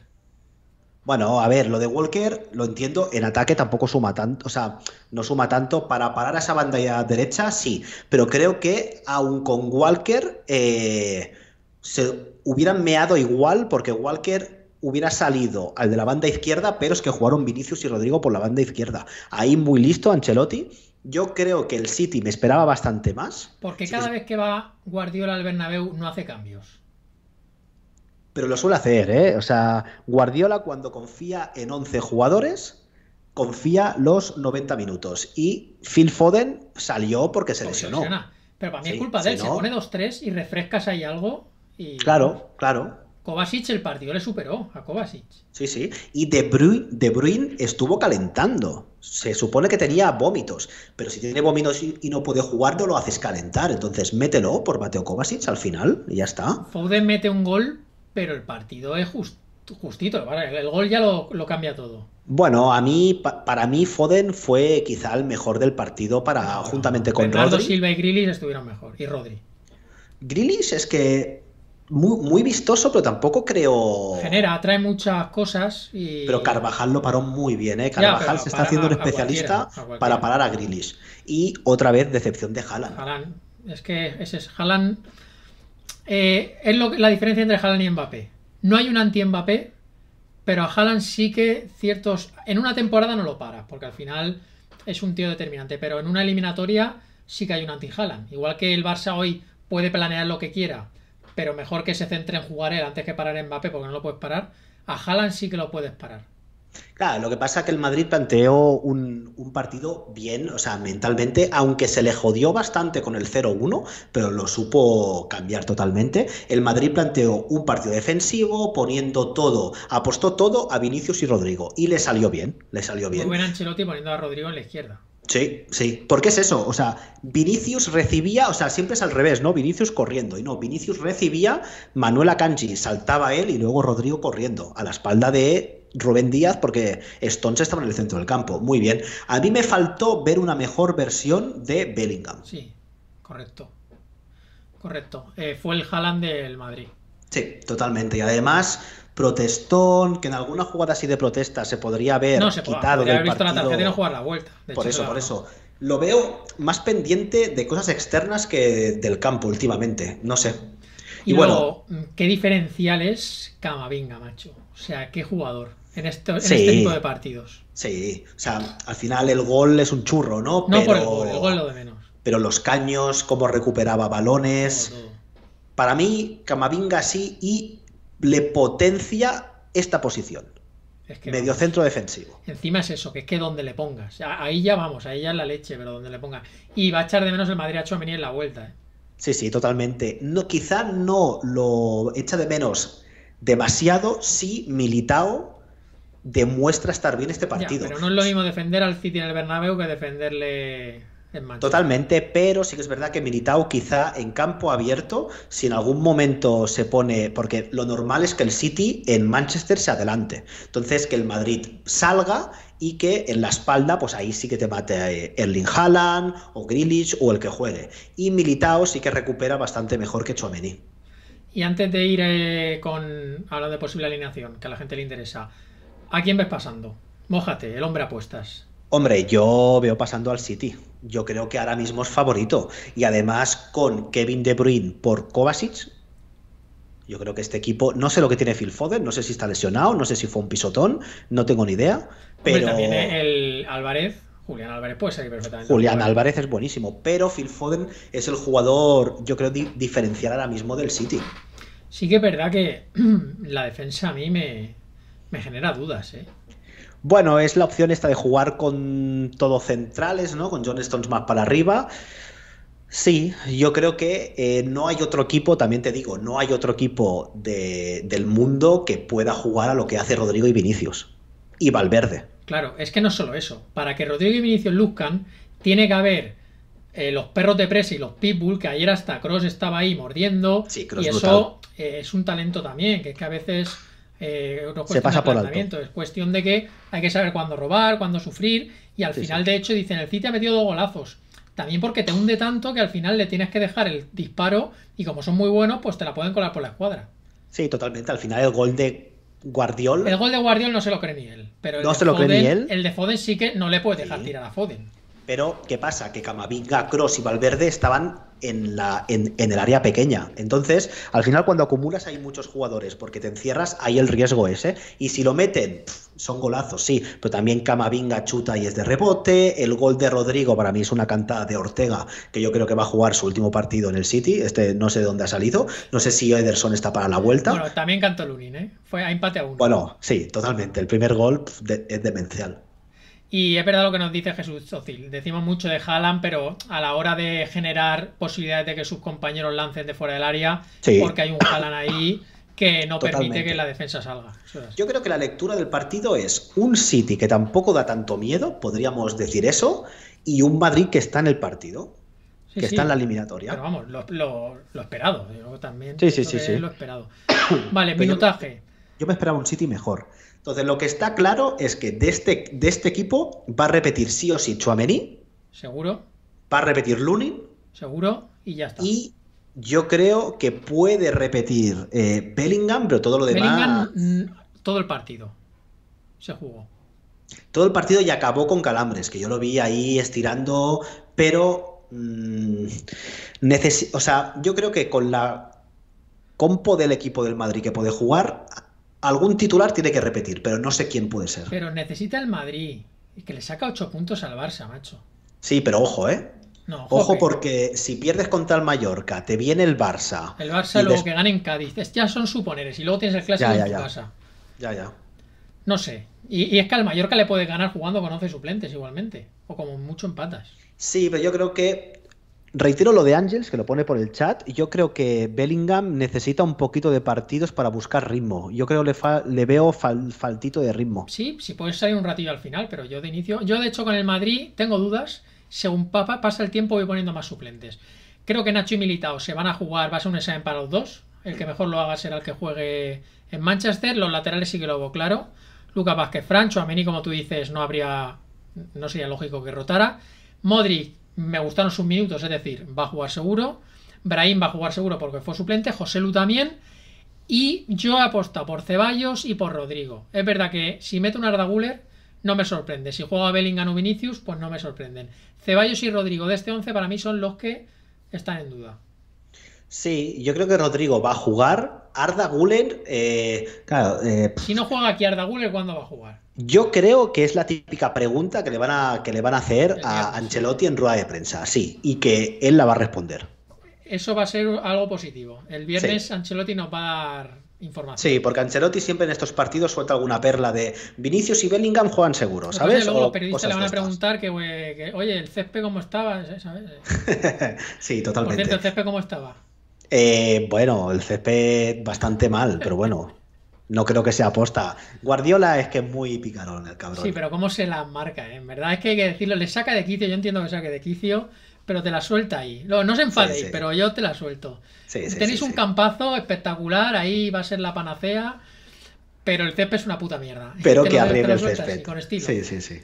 bueno, a ver, lo de Walker lo entiendo, en ataque tampoco suma tanto, o sea, no suma tanto. Para parar a esa banda derecha, sí, pero creo que aún con Walker eh, se hubieran meado igual porque Walker hubiera salido al de la banda izquierda, pero es que jugaron Vinicius y Rodrigo por la banda izquierda. Ahí muy listo Ancelotti. Yo creo que el City me esperaba bastante más. Porque cada vez que va Guardiola al Bernabéu no hace cambios pero lo suele hacer, ¿eh? O sea, Guardiola cuando confía en 11 jugadores, confía los 90 minutos. Y Phil Foden salió porque se lesionó. Pero para mí es culpa de él, se pone 2-3 y refrescas ahí algo y... Claro, claro. Kovacic el partido le superó a Kovacic. Sí, sí. Y De Bruyne, de Bruyne estuvo calentando. Se supone que tenía vómitos, pero si tiene vómitos y no puede jugar, no lo haces calentar. Entonces mételo por Mateo Kovacic al final y ya está. Foden mete un gol pero el partido es justito. El gol ya lo, cambia todo. Bueno, a mí, para mí Foden fue quizá el mejor del partido para juntamente con Bernardo Rodri. Silva y Grilis estuvieron mejor y Rodri. Grilis es que muy, vistoso, pero tampoco creo. Genera, trae muchas cosas. Pero Carvajal lo paró muy bien, ¿eh? Carvajal se está haciendo un especialista para parar a grillis Y otra vez decepción de Haaland. Es que ese es Haaland eh, es la diferencia entre Haaland y Mbappé. No hay un anti-Mbappé, pero a Haaland sí que ciertos. En una temporada no lo para, porque al final es un tío determinante, pero en una eliminatoria sí que hay un anti-Haaland. Igual que el Barça hoy puede planear lo que quiera, pero mejor que se centre en jugar él antes que parar Mbappé, porque no lo puedes parar. A Haaland sí que lo puedes parar. Claro, lo que pasa es que el Madrid planteó un, partido bien, o sea, mentalmente, aunque se le jodió bastante con el 0-1, pero lo supo cambiar totalmente. El Madrid planteó un partido defensivo, poniendo todo, apostó todo a Vinicius y Rodrigo, y le salió bien, le salió bien. Muy buen Ancelotti poniendo a Rodrigo en la izquierda. Sí, sí. Porque es eso. O sea, Vinicius recibía, o sea, siempre es al revés, ¿no? Vinicius corriendo. Y no, Vinicius recibía, Manuel Akanji saltaba él y luego Rodrigo corriendo a la espalda de Rubén Díaz porque Stones estaba en el centro del campo. Muy bien. A mí me faltó ver una mejor versión de Bellingham. Sí, correcto. Correcto. Eh, fue el Haaland del Madrid. Sí, totalmente. Y además protestón, que en alguna jugada así de protesta se podría haber quitado del visto partido. La no jugar la vuelta. por eso, por eso. Lo veo más pendiente de cosas externas que del campo últimamente, no sé. Y, bueno, mm, qué diferencial es Camavinga, macho. O sea, qué jugador en, este tipo de partidos. Sí, o sea, al final el gol es un churro, ¿no? No pero, por el gol, lo de menos. Pero los caños, cómo recuperaba balones. Para mí, Camavinga sí y le potencia esta posición. medio centro defensivo. Encima es eso, que es que donde le pongas. Ahí ya vamos, ahí ya es la leche, pero donde le pongas. Y va a echar de menos el Madrid a venir en la vuelta. ¿eh? Sí, sí, totalmente. No, quizá no lo echa de menos demasiado si Militao demuestra estar bien este partido. pero no es lo mismo defender al City en el Bernabéu que defenderle Totalmente, pero sí que es verdad que Militao quizá en campo abierto, si en algún momento se pone, porque lo normal es que el City en Manchester se adelante, entonces que el Madrid salga y que en la espalda, pues ahí sí que te mate eh, Erling Haaland o Grealish o el que juegue. Y Militao sí que recupera bastante mejor que chomení Y antes de ir eh, con hablando de posible alineación, que a la gente le interesa, ¿a quién ves pasando? Mójate, el hombre apuestas. Hombre, yo veo pasando al City yo creo que ahora mismo es favorito. Y además con Kevin De Bruyne por Kovacic, yo creo que este equipo, no sé lo que tiene Phil Foden, no sé si está lesionado, no sé si fue un pisotón, no tengo ni idea. Pero también eh, el Álvarez, Julián Álvarez puede ser perfectamente. Julián Álvarez es buenísimo, pero Phil Foden es el jugador, yo creo, diferencial ahora mismo del City. Sí que es verdad que (clears throat) la defensa a mí me, me genera dudas, ¿eh? Bueno, es la opción esta de jugar con todos centrales, ¿no? Con John Stones más para arriba. Sí, yo creo que eh, no hay otro equipo, también te digo, no hay otro equipo del mundo que pueda jugar a lo que hace Rodrigo y Vinicius. Y Valverde. Claro, es que no solo eso. Para que Rodrigo y Vinicius luzcan, tiene que haber eh, los perros de presa y los pitbull, que ayer hasta Cross estaba ahí mordiendo. Sí, Cross y eso eh, es un talento también, que es que a veces eh, se pasa por alto. Es cuestión de que hay que saber cuándo robar, cuándo sufrir. Y al final, de hecho, dicen, el City ha metido dos golazos. También porque te hunde tanto que al final le tienes que dejar el disparo y como son muy buenos, pues te la pueden colar por la escuadra. Sí, totalmente. Al final el gol de Guardiol... El gol de Guardiol no se lo cree ni él. Pero no se lo cree ni él. El de Foden sí que no le puedes dejar tirar a Foden. Pero, ¿qué pasa? Que Camavinga, Cross y Valverde estaban en, la, en, el área pequeña. Entonces, al final, cuando acumulas hay muchos jugadores, porque te encierras, ahí el riesgo ese. ¿eh? Y si lo meten, son golazos, sí. Pero también Camavinga chuta y es de rebote. El gol de Rodrigo para mí es una cantada de Ortega, que yo creo que va a jugar su último partido en el City. Este no sé de dónde ha salido. No sé si Ederson está para la vuelta. Bueno, también cantó Lunin, ¿eh? Fue a empate a uno. Bueno, sí, totalmente. El primer gol es demencial. Y es verdad lo que nos dice Jesús Socil. Decimos mucho de Haaland, pero a la hora de generar posibilidades de que sus compañeros lancen de fuera del área, porque hay un Haaland ahí que no permite que la defensa salga. Yo creo que la lectura del partido es un City que tampoco da tanto miedo, podríamos decir eso, y un Madrid que está en el partido. que está en la eliminatoria. Pero vamos, lo, esperado. Yo también. Sí, sí, sí, esperado. (coughs) vale, minutaje. yo me esperaba un City mejor. Entonces, lo que está claro es que de este, de este equipo va a repetir sí o sí Chuamení. Seguro. Va a repetir Lunin. Seguro. Y ya está. Y yo creo que puede repetir eh, Bellingham, pero todo lo demás. Mm, todo el partido se jugó. Todo el partido y acabó con calambres, que yo lo vi ahí estirando, pero. Mm, o sea, yo creo que con la compo del equipo del Madrid que puede jugar, algún titular tiene que repetir, pero no sé quién puede ser. Pero necesita el Madrid, que le saca 8 puntos al Barça, macho. Sí, pero ojo, ¿eh? ojo, porque si pierdes contra el Mallorca, te viene el Barça. El Barça luego que gana en Cádiz. Ya son suponeres. Y luego tienes el clásico en tu casa. Ya, ya. No sé. Y, es que al Mallorca le puede ganar jugando con 11 suplentes igualmente. O como mucho empatas. Sí, pero yo creo que Reitero lo de Ángels, que lo pone por el chat. Yo creo que Bellingham necesita un poquito de partidos para buscar ritmo. Yo creo le, le veo faltito de ritmo. Sí, sí puede salir un ratillo al final, pero yo de inicio. Yo, de hecho, con el Madrid tengo dudas. Según Papa pasa el tiempo, voy poniendo más suplentes. Creo que Nacho y Militao se van a jugar, va a ser un examen para los dos. El que mejor lo haga será el que juegue en Manchester. Los laterales sí que lo hago claro. Lucas Vázquez, Francho, a como tú dices, no habría. No sería lógico que rotara. Modric me gustaron sus minutos, es decir, va a jugar seguro. Brahim va a jugar seguro porque fue suplente, José Lu también. Y yo he apostado por Ceballos y por Rodrigo. Es verdad que si meto un Arda Guler no me sorprende. Si juega Bellingham o Vinicius, pues no me sorprenden. Ceballos y Rodrigo de este 11 para mí son los que están en duda. Sí, yo creo que Rodrigo va a jugar. Arda Guller, eh, claro. Eh, si no juega aquí Arda ¿cuándo va a jugar? Yo creo que es la típica pregunta que le van a, que le van a hacer a Ancelotti en rueda de prensa, sí, y que él la va a responder. Eso va a ser algo positivo. El viernes Ancelotti nos va a dar información. Sí, porque Ancelotti siempre en estos partidos suelta alguna perla de Vinicius y Bellingham juegan seguro, ¿sabes? luego los periodistas le van a preguntar pues, que, oye, el césped cómo estaba, (laughs) sí, totalmente. Por cierto, ¿el césped cómo estaba? Eh, bueno, el césped bastante mal, pero bueno no creo que sea aposta. Guardiola es que es muy picarón el cabrón. Sí, pero cómo se la marca, ¿eh? En verdad es que hay que decirlo, le saca de quicio, yo entiendo que saque de quicio, pero te la suelta ahí. No, no se enfadéis, pero yo te la suelto. Sí, Tenéis un campazo espectacular, ahí va a ser la panacea, pero el césped es una puta mierda. Pero que arriba el césped. Sí, sí, sí.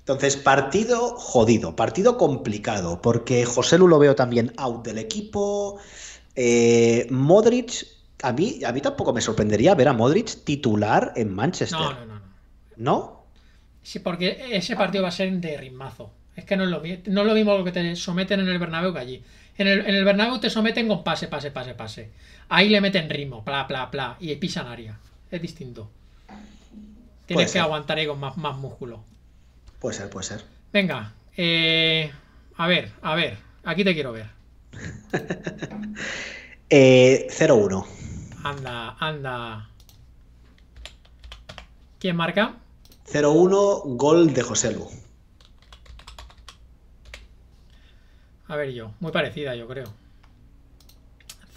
Entonces, partido jodido, partido complicado, porque José Lu lo veo también out del equipo. Eh, Modric a mí, a mí tampoco me sorprendería ver a Modric titular en Manchester. No, no, no. ¿No? Sí, porque ese partido va a ser de ritmazo. Es que no es lo, no lo mismo lo que te someten en el Bernabéu que allí. En el, en Bernabéu te someten con pase, pase, pase, pase. Ahí le meten ritmo, pla, pla, pla, y pisan área. Es distinto. Tienes que aguantar ahí con más, más músculo. Puede ser, puede ser. Venga, eh, a ver, a ver, aquí te quiero ver. (laughs) eh, 0-1. Anda, anda. ¿Quién marca? 0-1, gol de José Lu. A ver yo, muy parecida yo creo.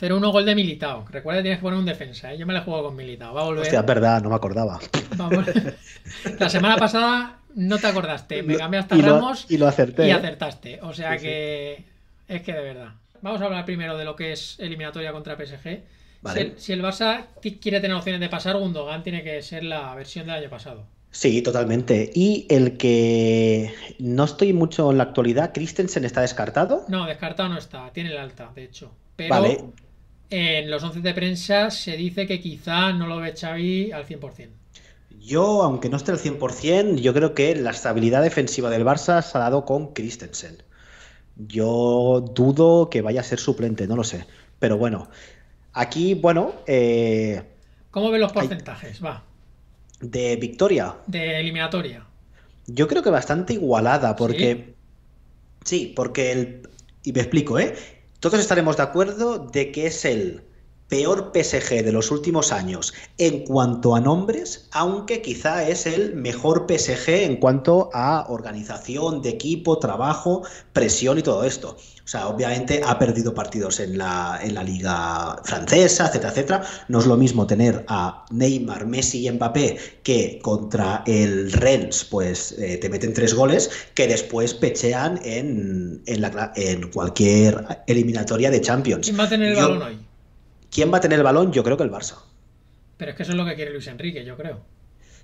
0-1 gol de Militao. Recuerda que tienes que poner un defensa. ¿eh? Yo me la juego con Militao. Va a volver. Hostia, es verdad, no me acordaba. La semana pasada no te acordaste. Me cambié hasta Ramos y lo ¿eh? acertaste. O sea que es que de verdad. Vamos a hablar primero de lo que es eliminatoria contra PSG. Si, el, Barça quiere tener opciones de pasar, Gundogan tiene que ser la versión del año pasado. Sí, totalmente. Y el que no estoy mucho en la actualidad, Christensen está descartado. No, descartado no está, tiene el alta, de hecho. Pero en los 11 de prensa se dice que quizá no lo ve Xavi al 100%. Yo, aunque no esté al 100%, yo creo que la estabilidad defensiva del Barça se ha dado con Christensen. Yo dudo que vaya a ser suplente, no lo sé. Pero bueno, Aquí, bueno. Eh, ¿Cómo ven los porcentajes? Va. De victoria. De eliminatoria. Yo creo que bastante igualada, porque. Sí, sí porque el. Y me explico, ¿eh? Todos estaremos de acuerdo de que es el peor PSG de los últimos años en cuanto a nombres, aunque quizá es el mejor PSG en cuanto a organización de equipo, trabajo, presión y todo esto. O sea, obviamente ha perdido partidos en la, liga francesa, etcétera, etcétera. No es lo mismo tener a Neymar, Messi y Mbappé que contra el Rennes, pues eh, te meten tres goles que después pechean en, en, la, en cualquier eliminatoria de Champions. ¿Quién va a tener el balón hoy? ¿Quién va a tener el balón? Yo creo que el Barça. Pero es que eso es lo que quiere Luis Enrique, yo creo.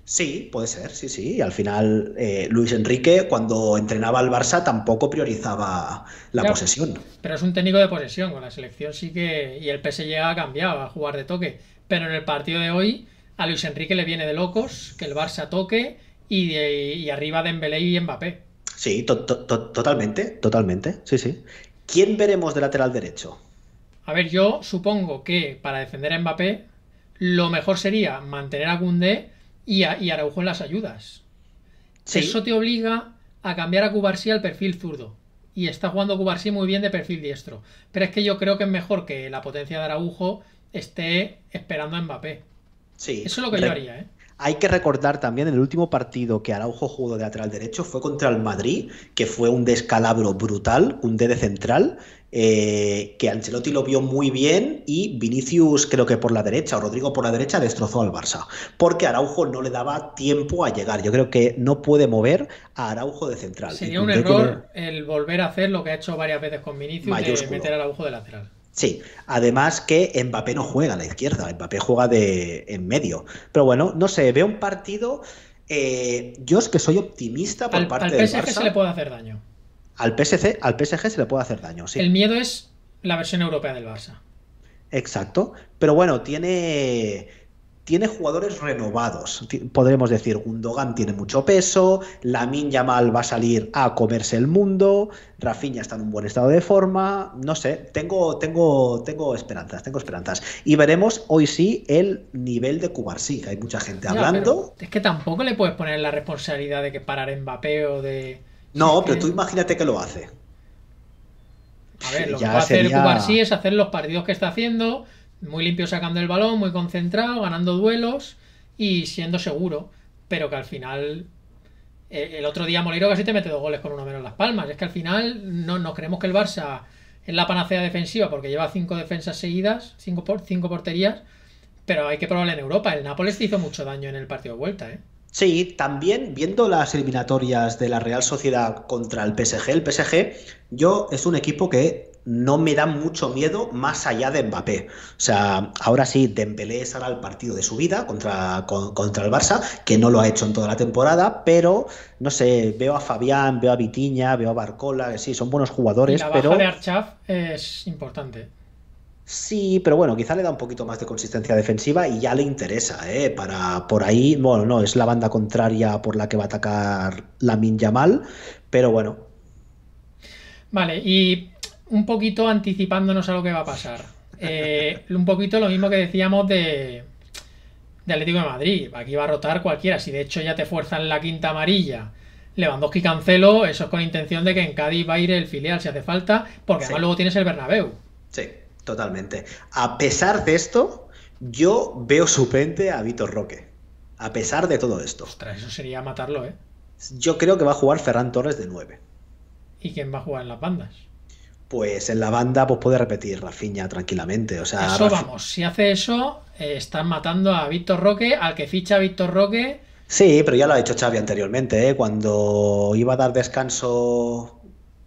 Sí, puede ser, sí, sí. Al final, eh, Luis Enrique, cuando entrenaba al Barça, tampoco priorizaba la posesión. Pero es un técnico de posesión, con la selección sí que. Y el PSG ha cambiado a jugar de toque. Pero en el partido de hoy, a Luis Enrique le viene de locos que el Barça toque y, de, y arriba Dembélé y Mbappé. Sí, totalmente, totalmente, sí, sí. ¿Quién veremos de lateral derecho? A ver, yo supongo que para defender a Mbappé, lo mejor sería mantener a gundé y, Araujo en las ayudas. Eso te obliga a cambiar a Cubarsí al perfil zurdo. Y está jugando Cubarsí muy bien de perfil diestro. Pero es que yo creo que es mejor que la potencia de Araujo esté esperando a Mbappé. Sí. Eso es lo que yo haría, ¿eh? Hay que recordar también el último partido que Araujo jugó de lateral derecho fue contra el Madrid, que fue un descalabro brutal, un D de central, eh, que Ancelotti lo vio muy bien y Vinicius creo que por la derecha o Rodrigo por la derecha destrozó al Barça, porque Araujo no le daba tiempo a llegar. Yo creo que no puede mover a Araujo de central. Sería un error el volver a hacer lo que ha hecho varias veces con Vinicius y meter a Araujo de lateral. Sí, además que Mbappé no juega a la izquierda, Mbappé juega de en medio. Pero bueno, no sé, veo un partido. Eh, yo es que soy optimista por al, parte al del que se le puede hacer daño. Al, PSG, al PSG se le puede hacer daño, sí. El miedo es la versión europea del Barça. Exacto. Pero bueno, tiene tiene jugadores renovados. Podremos decir, Gundogan tiene mucho peso, Lamin Yamal va a salir a comerse el mundo, Rafinha está en un buen estado de forma, no sé, tengo, tengo, tengo esperanzas, tengo esperanzas. Y veremos hoy sí el nivel de Cubarsí, que hay mucha gente hablando. Es que tampoco le puedes poner la responsabilidad de que parar Mbappé o de... No, pero tú imagínate que lo hace. A ver, lo que va a hacer el es hacer los partidos que está haciendo, muy limpio sacando el balón, muy concentrado, ganando duelos y siendo seguro. Pero que al final. Eh, el otro día Moliro casi te mete dos goles con uno menos las palmas. Es que al final no creemos que el Barça es la panacea defensiva porque lleva cinco defensas seguidas, cinco, por, cinco porterías. Pero hay que probar en Europa. El Nápoles te hizo mucho daño en el partido de vuelta, ¿eh? Sí, también viendo las eliminatorias de la Real Sociedad contra el PSG, el PSG, yo es un equipo que no me da mucho miedo más allá de Mbappé. O sea, ahora sí, Dembélé será el partido de su vida contra, contra el Barça, que no lo ha hecho en toda la temporada, pero no sé, veo a Fabián, veo a Vitiña, veo a Barcola, que sí, son buenos jugadores, la baja pero... de Archaf es importante. Sí, pero bueno, quizá le da un poquito más de consistencia defensiva y ya le interesa, ¿eh? Para por ahí, bueno, no, es la banda contraria por la que va a atacar la mal, pero bueno. Vale, y un poquito anticipándonos a lo que va a pasar. Eh, un poquito lo mismo que decíamos de, de Atlético de Madrid. Aquí va a rotar cualquiera. Si de hecho ya te fuerzan la quinta amarilla, Lewandowski cancelo, eso es con intención de que en Cádiz va a ir el filial si hace falta, porque además luego tienes el Bernabéu. Sí. Totalmente. A pesar de esto, yo veo suplente a Vitor Roque. A pesar de todo esto. Ostras, eso sería matarlo, ¿eh? Yo creo que va a jugar Ferran Torres de 9. ¿Y quién va a jugar en las bandas? Pues en la banda pues puede repetir Rafinha tranquilamente. O sea, eso vamos, si hace eso, eh, están matando a Víctor Roque, al que ficha Víctor Roque. Sí, pero ya lo ha hecho Xavi anteriormente, ¿eh? cuando iba a dar descanso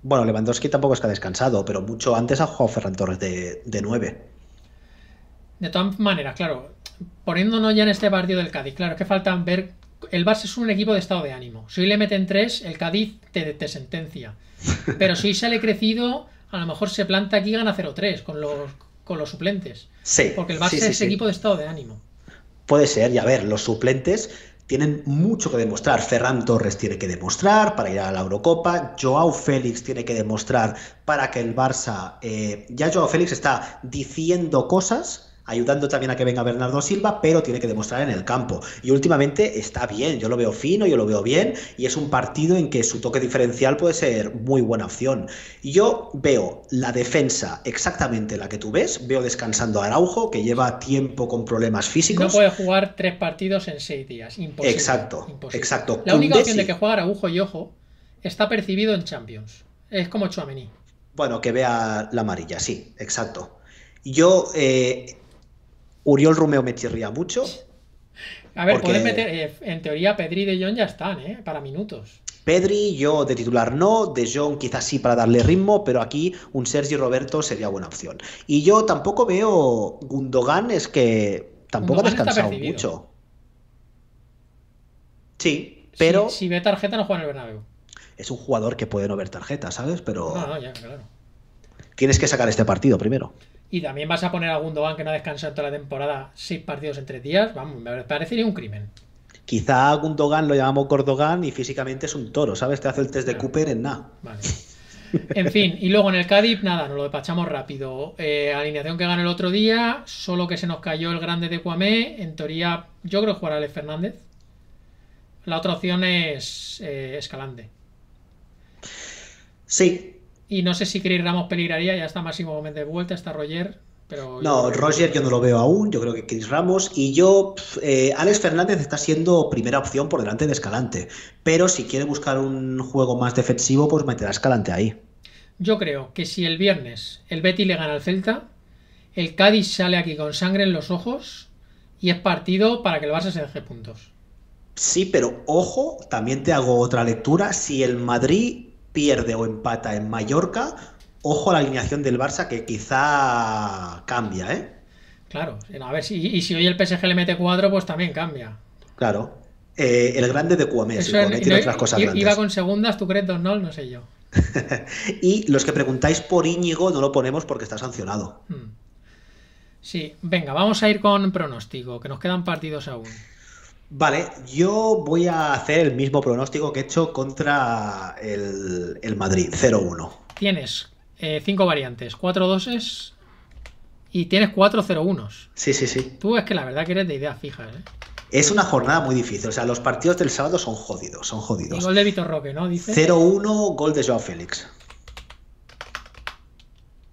bueno, Lewandowski tampoco es que ha descansado, pero mucho antes ha jugado Ferran Torres de, 9. De todas maneras, claro, poniéndonos ya en este partido del Cádiz, claro, que falta ver. El Barça es un equipo de estado de ánimo. Si hoy le meten 3, el Cádiz te, sentencia. (laughs) Pero si hoy sale crecido, a lo mejor se planta aquí y gana 0-3 con los, con los suplentes. Sí. Porque el Barça es equipo de estado de ánimo. Puede ser, y a ver, los suplentes tienen mucho que demostrar. Ferran Torres tiene que demostrar para ir a la Eurocopa, Joao Félix tiene que demostrar para que el Barça... Eh, ya Joao Félix está diciendo cosas ayudando también a que venga Bernardo Silva, pero tiene que demostrar en el campo. Y últimamente está bien, yo lo veo fino, yo lo veo bien, y es un partido en que su toque diferencial puede ser muy buena opción. Yo veo la defensa exactamente la que tú ves, veo descansando a Araujo, que lleva tiempo con problemas físicos. No puede jugar tres partidos en seis días, imposible. Exacto, imposible. exacto. La única opción de que juega Araujo y Ojo está percibido en Champions. Es como Chuamení. Bueno, que vea la amarilla, sí, exacto. Yo eh, Uriol Romeo me chirría mucho. A ver, meter, eh, en teoría, Pedri y De Jong ya están, ¿eh? Para minutos. Pedri, yo de titular no, De Jong quizás sí para darle ritmo, pero aquí un Sergio Roberto sería buena opción. Y yo tampoco veo Gundogan, es que tampoco ha descansado mucho. Sí, pero... Si, ve tarjeta no juega en el Bernabéu. Es un jugador que puede no ver tarjeta, ¿sabes? Pero... Tienes que sacar este partido primero y también vas a poner a Gundogan que no ha descansado toda la temporada seis partidos en tres días, vamos, me parecería un crimen. Quizá Gundogan lo llamamos Gordogan y físicamente es un toro, ¿sabes? Te hace el test de Cooper en nada. Vale. En fin, y luego en el Cádiz, nada, nos lo despachamos rápido. Eh, alineación que gana el otro día, solo que se nos cayó el grande de Cuamé. En teoría, yo creo jugar jugará Alex Fernández. La otra opción es eh, Escalante. Sí, y no sé si Chris Ramos peligraría, ya está Máximo momento de vuelta, está Roger. Pero no, Roger yo no lo veo aún, yo creo que Chris Ramos y yo, eh, Alex Fernández está siendo primera opción por delante de Escalante, pero si quiere buscar un juego más defensivo, pues meterá a Escalante ahí. Yo creo que si el viernes el Betty le gana al Celta, el Cádiz sale aquí con sangre en los ojos y es partido para que el Barça se deje puntos. Sí, pero ojo, también te hago otra lectura, si el Madrid pierde o empata en Mallorca, ojo a la alineación del Barça que quizá cambia, ¿eh? Claro, a ver, si, y si hoy el PSG le mete 4, pues también cambia. Claro. Eh, el grande de Cuamés. Iba con segundas, tú crees dos no, no sé yo. (laughs) y los que preguntáis por Íñigo no lo ponemos porque está sancionado. Hmm. Sí, venga, vamos a ir con pronóstico, que nos quedan partidos aún. Vale, yo voy a hacer el mismo pronóstico que he hecho contra el, Madrid, 0-1. Tienes eh, cinco variantes, cuatro doses y tienes cuatro 0 1 Sí, sí, sí. Tú es que la verdad que eres de ideas fijas, ¿eh? Es una jornada muy difícil. O sea, los partidos del sábado son jodidos, son jodidos. Y gol de Vitor Roque, ¿no? 0-1, gol de Joao Félix.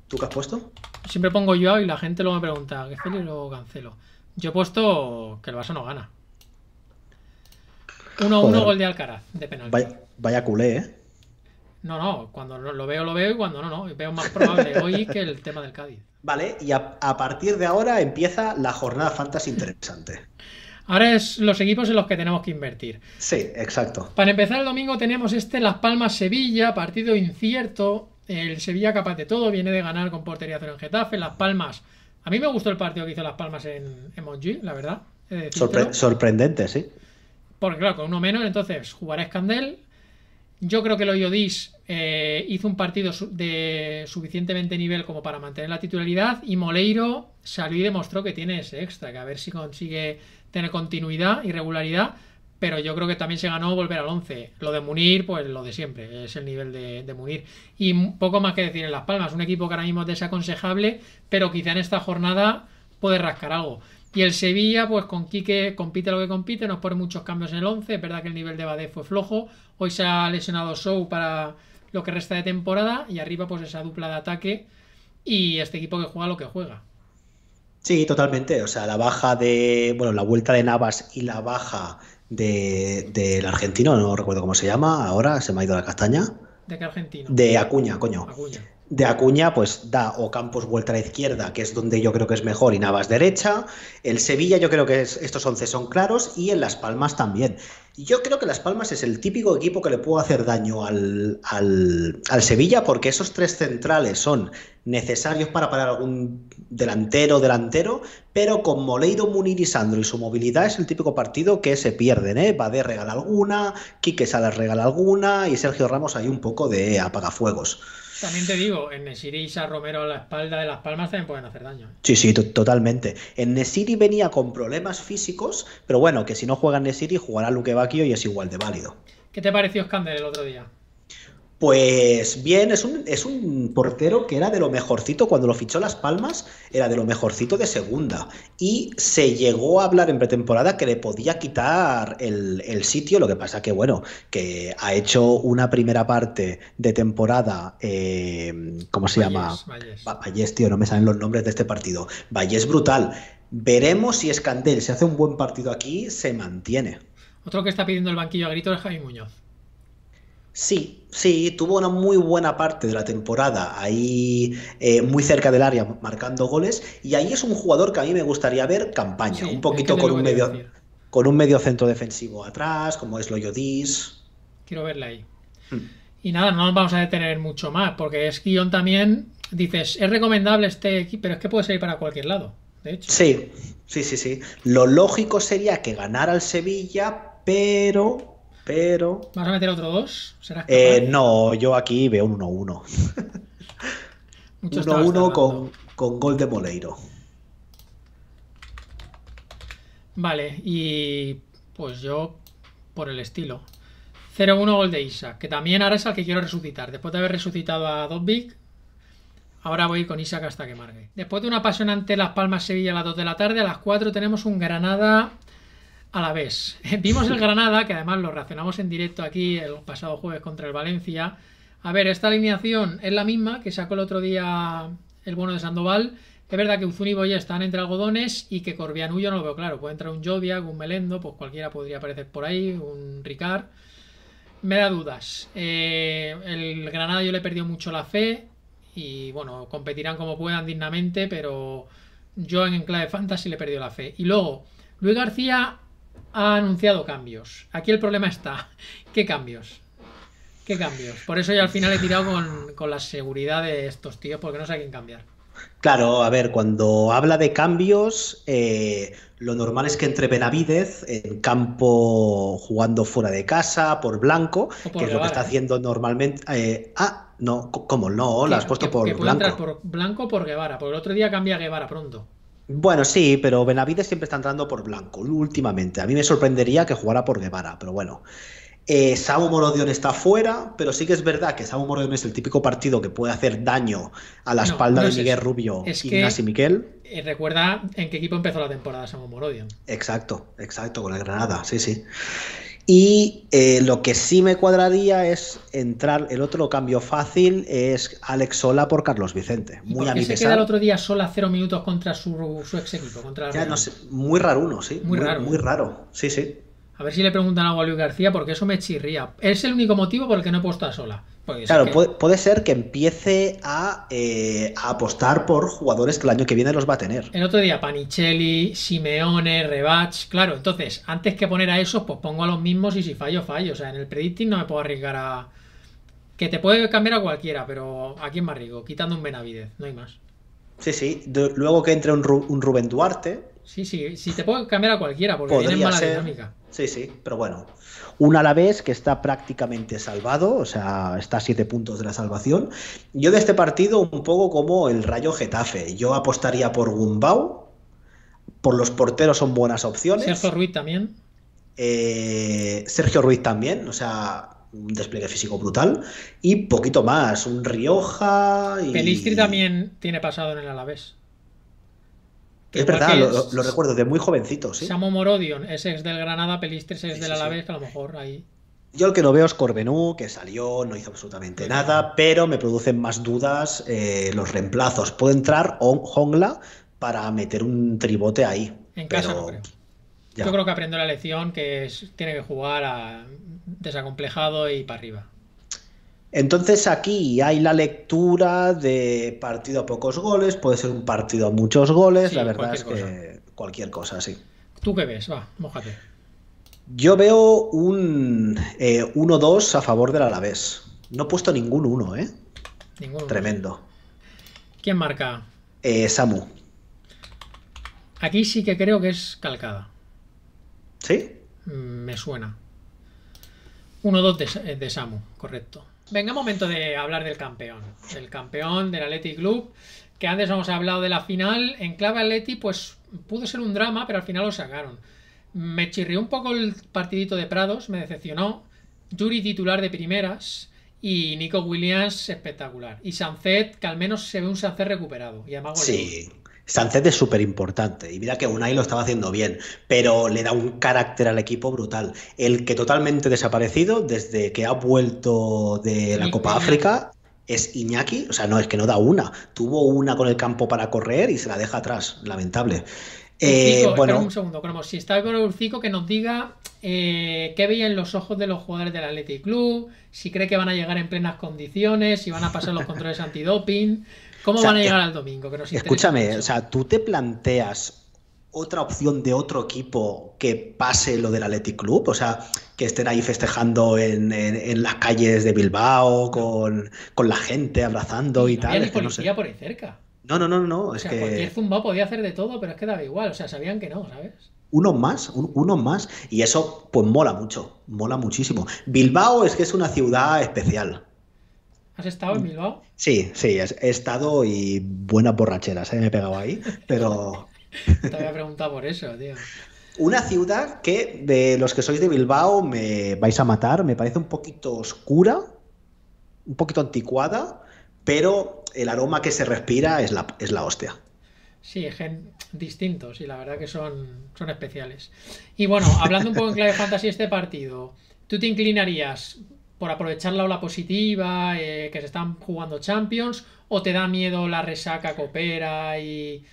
¿Tú qué has puesto? Siempre pongo Joao y la gente luego me pregunta, ¿qué Félix lo cancelo? Yo he puesto que el Barça no gana. 1-1 gol de Alcaraz, de penalti. Vaya, culé, ¿eh? No, no, cuando lo veo, lo veo y cuando no, no. Veo más probable hoy que el tema del Cádiz. Vale, y a, partir de ahora empieza la jornada fantasy interesante. Ahora es los equipos en los que tenemos que invertir. Sí, exacto. Para empezar el domingo tenemos este Las Palmas-Sevilla, partido incierto. El Sevilla capaz de todo, viene de ganar con portería cero en Getafe. Las Palmas. A mí me gustó el partido que hizo Las Palmas en, emoji la verdad. sorprendente, sí. Porque claro, con uno menos, entonces jugará Escandel. Yo creo que lo eh, hizo un partido de suficientemente nivel como para mantener la titularidad y Moleiro salió y demostró que tiene ese extra, que a ver si consigue tener continuidad y regularidad, pero yo creo que también se ganó volver al 11. Lo de Munir, pues lo de siempre, es el nivel de, de, Munir. Y poco más que decir en Las Palmas, un equipo que ahora mismo es desaconsejable, pero quizá en esta jornada puede rascar algo. Y el Sevilla, pues con Quique compite lo que compite, nos pone muchos cambios en el 11. Es verdad que el nivel de Bade fue flojo. Hoy se ha lesionado Show para lo que resta de temporada. Y arriba, pues esa dupla de ataque. Y este equipo que juega lo que juega. Sí, totalmente. O sea, la baja de. Bueno, la vuelta de Navas y la baja del de, argentino, no recuerdo cómo se llama. Ahora se me ha ido la castaña. ¿De qué argentino? De Acuña, coño. Acuña de Acuña, pues da o Campos vuelta a la izquierda, que es donde yo creo que es mejor, y Navas derecha. El Sevilla, yo creo que estos 11 son claros, y en Las Palmas también. Yo creo que Las Palmas es el típico equipo que le puede hacer daño al, Sevilla, porque esos tres centrales son necesarios para parar algún delantero, delantero, pero con Moleiro, Munir y Sandro y su movilidad es el típico partido que se pierden, ¿eh? Badé regala alguna, Quique Salas regala alguna, y Sergio Ramos hay un poco de apagafuegos. También te digo, en Nesiri y Romero a la espalda de las palmas también pueden hacer daño. ¿eh? Sí, sí, totalmente. En Nesiri venía con problemas físicos, pero bueno, que si no juega en Nesiri, jugará Luque Bacchio y es igual de válido. ¿Qué te pareció Scander el otro día? Pues bien, es un, portero que era de lo mejorcito, cuando lo fichó Las Palmas, era de lo mejorcito de segunda. Y se llegó a hablar en pretemporada que le podía quitar el, sitio, lo que pasa que, bueno, que ha hecho una primera parte de temporada, eh, ¿cómo se llama? Vallés. tío, no me salen los nombres de este partido. Vallés brutal. Veremos si Escandel, se hace un buen partido aquí, se mantiene. Otro que está pidiendo el banquillo a gritos es Javi Muñoz. Sí, Sí, tuvo una muy buena parte de la temporada ahí eh, muy cerca del área marcando goles y ahí es un jugador que a mí me gustaría ver campaña, un poquito con, un medio, con un centro defensivo atrás, como es Dis. Quiero verla ahí. Mm. Y nada, no nos vamos a detener mucho más, porque es guión también, dices, es recomendable este equipo, pero es que puede salir para cualquier lado, de hecho. Sí, sí, sí, sí. Lo lógico sería que ganara el Sevilla, pero pero... ¿Vas a meter otro 2? Eh, no, yo aquí veo un 1-1. 1-1 (laughs) con, gol de Moleiro. Vale, y pues yo por el estilo. 0-1 gol de Isaac, que también ahora es al que quiero resucitar. Después de haber resucitado a Dobbik, ahora voy con Isaac hasta que margue. Después de una apasionante Las Palmas Sevilla a las 2 de la tarde, a las 4 tenemos un Granada a la vez. (laughs) Vimos el Granada, que además lo reaccionamos en directo aquí el pasado jueves contra el Valencia. A ver, esta alineación es la misma que sacó el otro día el bueno de Sandoval. Es verdad que Uzun y Boya están entre algodones y que Corbianullo no lo veo claro. Puede entrar un Jodia, un Melendo, pues cualquiera podría aparecer por ahí, un Ricard. Me da dudas. Eh, el Granada yo le he perdido mucho la fe y bueno, competirán como puedan dignamente, pero yo en clave fantasy le he perdido la fe. Y luego, Luis García ha anunciado cambios. Aquí el problema está. (laughs) ¿Qué cambios? ¿Qué cambios? Por eso yo al final he tirado con, la seguridad de estos tíos, porque no sé a quién cambiar. Claro, a ver, cuando habla de cambios, eh, lo normal es que entre Benavidez en campo jugando fuera de casa, por blanco, que es lo que está haciendo normalmente. Eh, ah, no, ¿cómo no? La has puesto por que blanco. por blanco por Guevara, porque el otro día cambia Guevara pronto. Bueno, sí, pero Benavides siempre está entrando por blanco, últimamente. A mí me sorprendería que jugara por Guevara, pero bueno. Eh, Samu Morodion está fuera, pero sí que es verdad que Samu Morodion es el típico partido que puede hacer daño a la espalda de Miguel Rubio y Nasi Miquel. Eh, recuerda en qué equipo empezó la temporada Samu Morodion. Exacto, exacto, con la Granada, sí, sí. Y eh, lo que sí me cuadraría es entrar, el otro cambio fácil es Alex Sola por Carlos Vicente. Muy a mi se queda el otro día Sola cero minutos contra su, ex equipo? ya, muy raro uno, sí. Muy, muy, raro. Muy raro, sí, sí. A ver si le preguntan algo a Luis García porque eso me chirría. Es el único motivo por el que no he puesto a Sola claro, puede, ser que empiece eh, a, apostar por jugadores que el año que viene los va a tener. El otro día, Panicelli, Simeone, Rebach. Claro, entonces, antes que poner a esos, pues pongo a los mismos y si fallo, fallo. O sea, en el predicting no me puedo arriesgar a. Que te puede cambiar a cualquiera, pero ¿a quién me arriesgo? Quitando un Benavidez, no hay más. Sí, sí. luego que entre un, Rubén Duarte. Sí, sí. Si te puedo cambiar a cualquiera, porque tienes mala dinámica. Sí, sí, pero bueno. Un Alavés que está prácticamente salvado, o sea, está a siete puntos de la salvación. Yo de este partido un poco como el Rayo Getafe. Yo apostaría por Gumbau, por los porteros son buenas opciones. Sergio Ruiz también. Eh, Sergio Ruiz también, o sea, un despliegue físico brutal. Y poquito más, un Rioja. Y... también tiene pasado en el Alavés. Es verdad, lo, recuerdo de muy jovencito, sí. Samo Morodion es ex del Granada, Pelistres es sí, del Alavés, a lo mejor ahí... Yo el que no veo es Corbenú, que salió, no hizo absolutamente nada, pero me producen más dudas eh, los reemplazos. Puede entrar Hongla para meter un tribote ahí. En casa creo. Yo creo que aprendo la lección que es, tiene que jugar a desacomplejado y para arriba. Entonces aquí hay la lectura de partido a pocos goles, puede ser un partido a muchos goles, la verdad es que cualquier cosa, sí. ¿Tú qué ves? Va, mojate. Yo veo un 1-2 eh, a favor del Alavés. No he puesto ningún 1, ¿eh? Tremendo. ¿Quién marca? Eh, Samu. Aquí sí que creo que es calcada. ¿Sí? Mm, me suena. 1-2 de Samu, correcto. Venga, momento de hablar del campeón. el campeón del Athletic Club. Que antes hemos hablado de la final. En clave Atleti, pues pudo ser un drama, pero al final lo sacaron. Me chirrió un poco el partidito de Prados, me decepcionó. Yuri titular de primeras. Y Nico Williams espectacular. Y Sancet, que al menos se ve un Sancet recuperado. Y además Sí, Sanchez es súper importante y mira que Unai lo estaba haciendo bien, pero le da un carácter al equipo brutal. El que totalmente desaparecido desde que ha vuelto de la Copa África es Iñaki, o sea, no, es que no da una, tuvo una con el campo para correr y se la deja atrás, lamentable. Eh, un segundo, Cromos, si está con Urcico, que nos diga eh, qué veía en los ojos de los jugadores del Athletic Club, si cree que van a llegar en plenas condiciones, si van a pasar los controles antidoping. ¿Cómo van a llegar al domingo? escúchame, o sea, tú te planteas otra opción de otro equipo que pase lo del Athletic Club, o sea, que estén ahí festejando en, las calles de Bilbao, con, la gente abrazando y, tal. Había ni por ahí cerca. No, no, no, no. Es o que... cualquier podía hacer de todo, pero es que daba igual. O sea, sabían que no, ¿sabes? Uno más, unos uno más. Y eso, pues mola mucho, mola muchísimo. Bilbao es que es una ciudad especial. ¿Has estado en Bilbao? Sí, sí, he estado y buenas borracheras, ¿Se eh, me he pegado ahí, pero... (laughs) Te había preguntado por eso, tío. Una ciudad que de los que sois de Bilbao me vais a matar, me parece un poquito oscura, un poquito anticuada, pero el aroma que se respira es la, es la hostia. Sí, gente distintos y la verdad que son, son especiales. Y bueno, hablando un poco en clave (laughs) fantasy este partido, ¿tú te inclinarías por aprovechar la ola positiva, eh, que se están jugando Champions, o te da miedo la resaca copera y,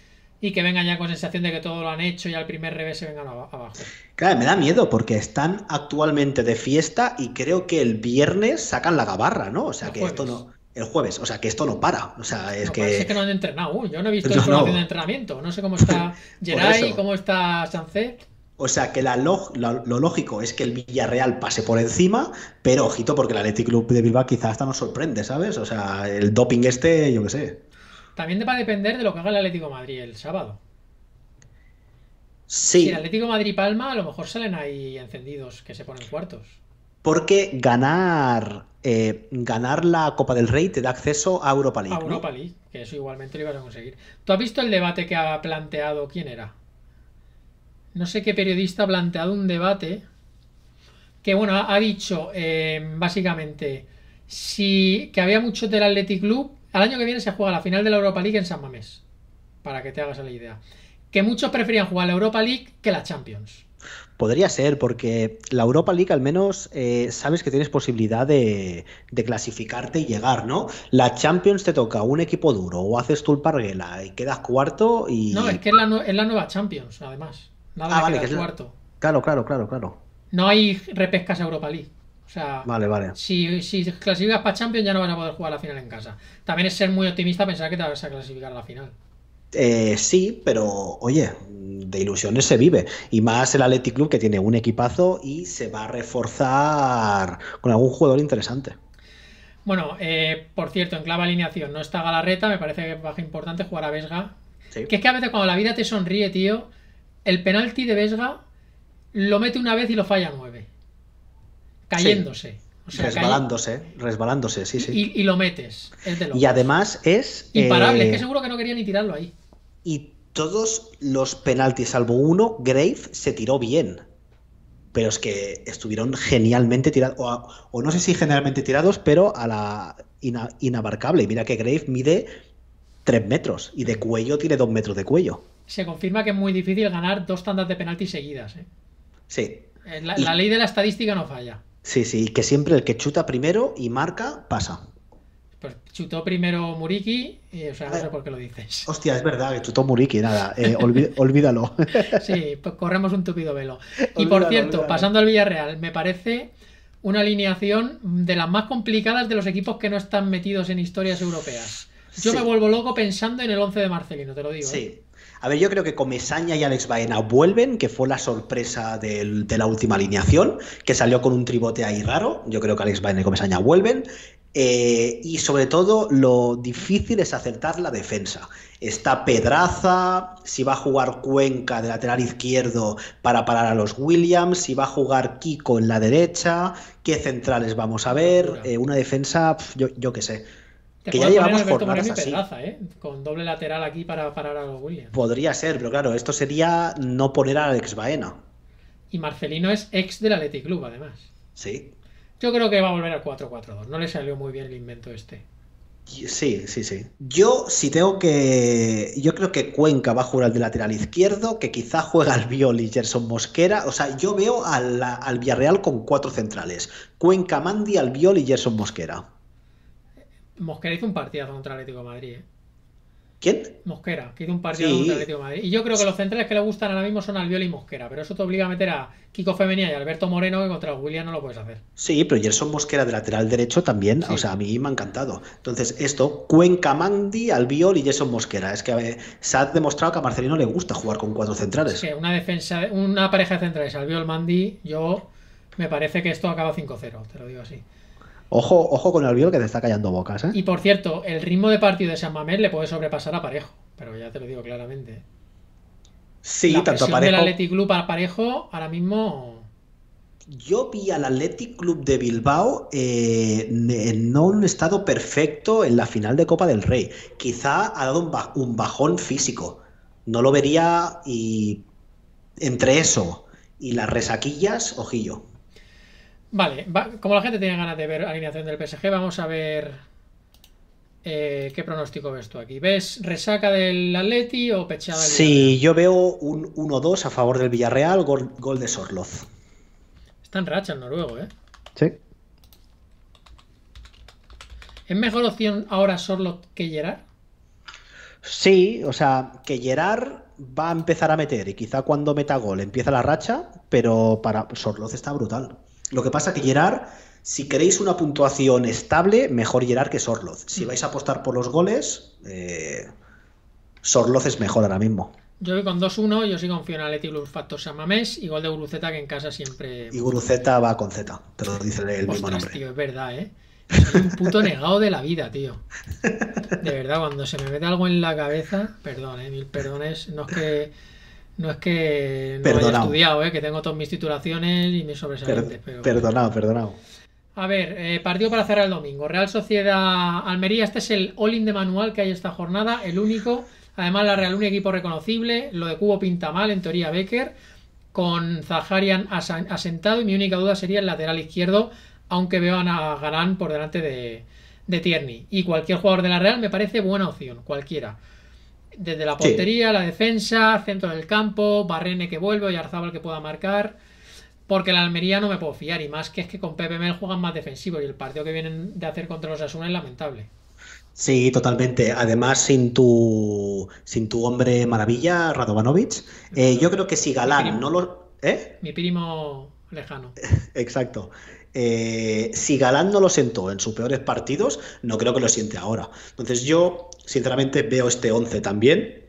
y que vengan ya con sensación de que todo lo han hecho y al primer revés se vengan abajo. Claro, me da miedo porque están actualmente de fiesta y creo que el viernes sacan la gabarra, ¿no? O sea, que esto no... El jueves, o sea, que esto no para. O sea, es que... Parece que no han entrenado. yo no he visto (laughs) de entrenamiento. No sé cómo está (laughs) Geray, cómo está Sancet. O sea que lo, lógico es que el Villarreal pase por encima, pero ojito, porque el Athletic Club de Bilbao quizás hasta nos sorprende, ¿sabes? O sea, el doping este, yo qué sé. También va a depender de lo que haga el Atlético Madrid el sábado. Sí. Si el Atlético de Madrid palma, a lo mejor salen ahí encendidos que se ponen cuartos. Porque ganar, eh, ganar la Copa del Rey te da acceso a Europa League. A Europa League, que eso igualmente lo ibas a conseguir. ¿Tú has visto el debate que ha planteado quién era? no sé qué periodista ha planteado un debate que, bueno, ha, dicho eh, básicamente si, que había mucho del Athletic Club. Al año que viene se juega la final de la Europa League en San Mamés, para que te hagas la idea. Que muchos preferían jugar la Europa League que la Champions. Podría ser, porque la Europa League al menos eh, sabes que tienes posibilidad de, clasificarte y llegar, ¿no? La Champions te toca un equipo duro o haces tú el parguela y quedas cuarto y... No, es que es la nueva Champions, además. Nada ah, cuarto. Claro, claro, claro, claro. No hay repescas a Europa League. O sea, vale, vale. Si, clasificas para Champions ya no van a poder jugar la final en casa. También es ser muy optimista pensar que te vas a clasificar a la final. Eh, sí, pero oye, de ilusiones se vive. Y más el Athletic Club que tiene un equipazo y se va a reforzar con algún jugador interesante. Bueno, eh, por cierto, en clave alineación no está Galarreta, me parece que baja importante jugar a Vesga. Que es que a veces cuando la vida te sonríe, tío, el penalti de Vesga lo mete una vez y lo falla nueve. Cayéndose. resbalándose, resbalándose, sí, sí. Y, lo metes. y además es. Imparable, que eh, seguro que no quería ni tirarlo ahí. Y todos los penaltis, salvo uno, Grave se tiró bien. Pero es que estuvieron genialmente tirados. O, no sé si generalmente tirados, pero a la inabarcable. Mira que Grave mide 3 metros y de cuello tiene 2 metros de cuello se confirma que es muy difícil ganar dos tandas de penaltis seguidas. ¿eh? Sí. Eh, la, ley de la estadística no falla. Sí, sí, que siempre el que chuta primero y marca pasa. Pues chutó primero Muriki, y, o sea, no sé por qué lo dices. Hostia, es verdad, que chutó Muriki, nada, eh, (laughs) olvídalo. sí, pues corremos un tupido velo. Y por cierto, pasando al Villarreal, me parece una alineación de las más complicadas de los equipos que no están metidos en historias europeas. Yo me vuelvo loco pensando en el 11 de Marcelino, te lo digo. Sí, a ver, yo creo que Comesaña y Alex Baena vuelven, que fue la sorpresa de la última alineación, que salió con un tribote ahí raro. Yo creo que Alex Baena y Comesaña vuelven. Eh, y sobre todo, lo difícil es acertar la defensa. Está Pedraza, si va a jugar Cuenca de lateral izquierdo para parar a los Williams, si va a jugar Kiko en la derecha, qué centrales vamos a ver. Eh, una defensa, yo qué sé que ya llevamos así. ¿eh? Con doble lateral aquí para parar a Podría ser, pero claro, esto sería no poner a Alex Baena. Y Marcelino es ex del Athletic Club, además. Sí. Yo creo que va a volver al 4-4-2. No le salió muy bien el invento este. Sí, sí, sí. Yo si tengo que. Yo creo que Cuenca va a jugar al de lateral izquierdo, que quizá juega al y Gerson Mosquera. O sea, yo veo al, al Villarreal con cuatro centrales. Cuenca, Mandi, al viol y Gerson Mosquera. Mosquera hizo un partido contra Atlético de Madrid. ¿eh? ¿Quién? Mosquera, que hizo un partido contra Atlético Madrid. Y yo creo que los centrales que le gustan ahora mismo son Albiol y Mosquera, pero eso te obliga a meter a Kiko Femenía y Alberto Moreno, que contra William no lo puedes hacer. Sí, pero Gerson Mosquera de lateral derecho también, o sea, a mí me ha encantado. Entonces, esto, Cuenca, Mandi, Albiol y Gerson Mosquera. Es que se ha demostrado que a Marcelino le gusta jugar con cuatro centrales. una defensa, una pareja de centrales, Albiol, Mandi, yo me parece que esto acaba 5-0, te lo digo así. Ojo, con el Albiol que te está callando bocas, ¿eh? Y por cierto, el ritmo de partido de San Mamés le puede sobrepasar a Parejo, pero ya te lo digo claramente. Sí, tanto Parejo. Athletic Club para Parejo ahora mismo yo vi al Athletic Club de Bilbao eh, en un estado perfecto en la final de Copa del Rey. Quizá ha dado un bajón físico. No lo vería y entre eso y las resaquillas, ojillo. Vale, como la gente tiene ganas de ver alineación del PSG, vamos a ver eh, qué pronóstico ves tú aquí. ¿Ves resaca del Atleti o pechada del Sí, yo veo un 1-2 a favor del Villarreal, gol, de Sorloz. Está en racha el noruego, ¿eh? Sí. ¿Es mejor opción ahora Sorloth que Gerard? Sí, o sea, que Gerard va a empezar a meter y quizá cuando meta gol empieza la racha, pero para Sorloz está brutal. Lo que pasa que Gerard, si queréis una puntuación estable, mejor Gerard que Sorloz. Si mm. vais a apostar por los goles, eh, Sorloz es mejor ahora mismo. Yo voy con 2-1, yo sí confío en Aleti, Blue Factor San y gol de Guruzeta que en casa siempre... Y Guruzeta va con Z, te lo dice el mismo nombre. Tío, es verdad, ¿eh? Soy un puto negado de la vida, tío. (laughs) De verdad, cuando se me mete algo en la cabeza, perdón, ¿eh? mil perdones, no es que no es que no haya estudiado, ¿eh? que tengo todas mis titulaciones y mis sobresalientes. Perdonado, perdonado. A ver, eh, partido para cerrar el domingo. Real Sociedad Almería, este es el all-in de manual que hay esta jornada, el único. Además, la Real un equipo reconocible. Lo de Cubo pinta mal, en teoría Becker. Con Zaharian asentado y mi única duda sería el lateral izquierdo, aunque vean a Galán por delante de, de Tierney. Y cualquier jugador de la Real me parece buena opción, cualquiera. Desde la portería, la defensa, centro del campo, Barrene que vuelve y Arzabal que pueda marcar. Porque la Almería no me puedo fiar. Y más que es que con Pepe Mel juegan más defensivo. Y el partido que vienen de hacer contra los Asuna es lamentable. Sí, totalmente. Además, sin tu, sin tu hombre maravilla, Radovanovic, eh, yo creo que si Galán no lo. ¿eh? Mi primo lejano. (laughs) Exacto. Eh, si Galán no lo sentó en sus peores partidos, no creo que lo siente ahora. Entonces yo, sinceramente, veo este 11 también.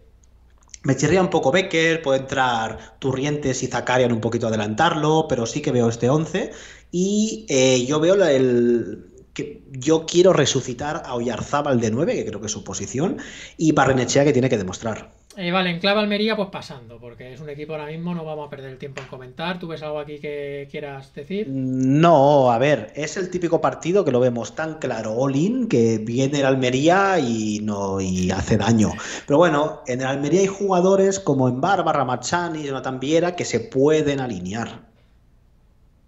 Me chirría un poco Becker, puede entrar Turrientes y Zacarian un poquito adelantarlo, pero sí que veo este 11. Y eh, yo veo el, que yo quiero resucitar a Oyarzábal de 9, que creo que es su posición, y Barrenechea que tiene que demostrar. Eh, vale, en clave Almería, pues pasando, porque es un equipo ahora mismo, no vamos a perder el tiempo en comentar. ¿Tú ves algo aquí que quieras decir? No, a ver, es el típico partido que lo vemos tan claro, all que viene el Almería y, no, hace daño. Pero bueno, en el Almería hay jugadores como en Bárbara, Machán y Jonathan Viera que se pueden alinear.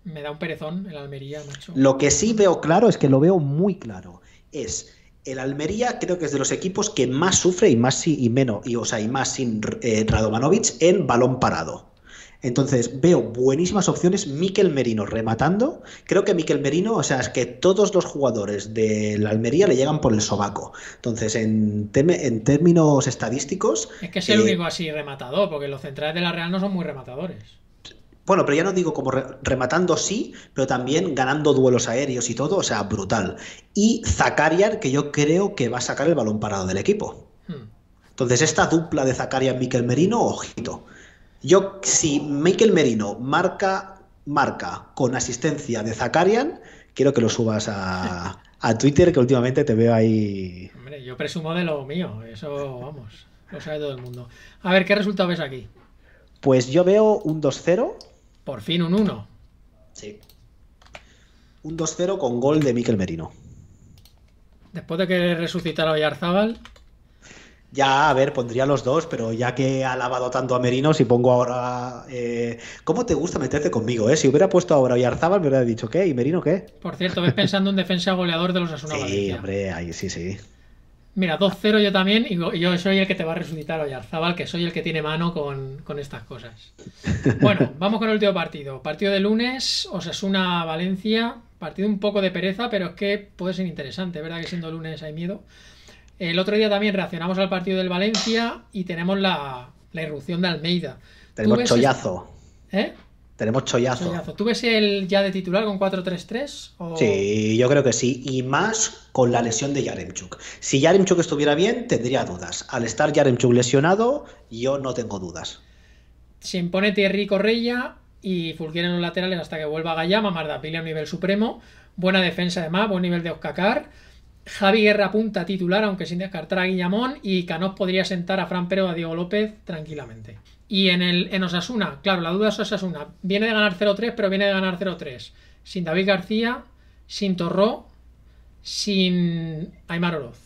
Me da un perezón el Almería, macho. Lo que sí veo claro es que lo veo muy claro. Es el Almería creo que es de los equipos que más sufre y más y menos, y, o sea, más sin eh, en balón parado. Entonces veo buenísimas opciones. Miquel Merino rematando. Creo que Miquel Merino, o sea, es que todos los jugadores de Almería le llegan por el sobaco. Entonces, en, en términos estadísticos. Es que es el eh, único así rematador, porque los centrales de la Real no son muy rematadores. Bueno, pero ya no digo como rematando sí, pero también ganando duelos aéreos y todo, o sea, brutal. Y Zakarian, que yo creo que va a sacar el balón parado del equipo. Hmm. Entonces, esta dupla de Zakarian Miquel Merino, ojito. Yo, si Miquel Merino marca, marca con asistencia de Zakarian, quiero que lo subas a, a Twitter, que últimamente te veo ahí. Hombre, yo presumo de lo mío, eso vamos, lo sabe todo el mundo. A ver, ¿qué resultado ves aquí? Pues yo veo un 2-0 por fin un 1. Sí. Un 2-0 con gol de Miquel Merino. Después de que resucitara Oyarzábal. Ya, a ver, pondría los dos, pero ya que ha lavado tanto a Merino, si pongo ahora. Eh, ¿Cómo te gusta meterte conmigo, eh? Si hubiera puesto ahora a me hubiera dicho, ¿qué? ¿Y Merino qué? Por cierto, ves pensando en defensa goleador de los Asuna Sí, hombre, ahí sí, sí. Mira, 2-0 yo también, y yo soy el que te va a resucitar hoy, Arzabal, que soy el que tiene mano con, estas cosas. (laughs) Bueno, vamos con el último partido. Partido de lunes, es una valencia Partido un poco de pereza, pero es que puede ser interesante, ¿verdad? Que siendo lunes hay miedo. El otro día también reaccionamos al partido del Valencia y tenemos la, irrupción de Almeida. Tenemos este- chollazo. ¿Eh? Tenemos chollazo. ¿Tú ves el ya de titular con 4-3-3? Sí, yo creo que sí. Y más con la lesión de Yaremchuk. Si Yaremchuk estuviera bien, tendría dudas. Al estar Yaremchuk lesionado, yo no tengo dudas. Se impone Thierry Correia y Fulquier en los laterales hasta que vuelva Gallama, Pili a nivel supremo. Buena defensa además, buen nivel de Oscacar. Javi Guerra punta titular, aunque sin descartar a Guillamón. Y Canós podría sentar a Fran Pero a Diego López tranquilamente. Y en, el, en Osasuna, claro, la duda es Osasuna. Viene de ganar 0-3, pero viene de ganar 0-3. Sin David García, sin Torró, sin Aymar Oroz.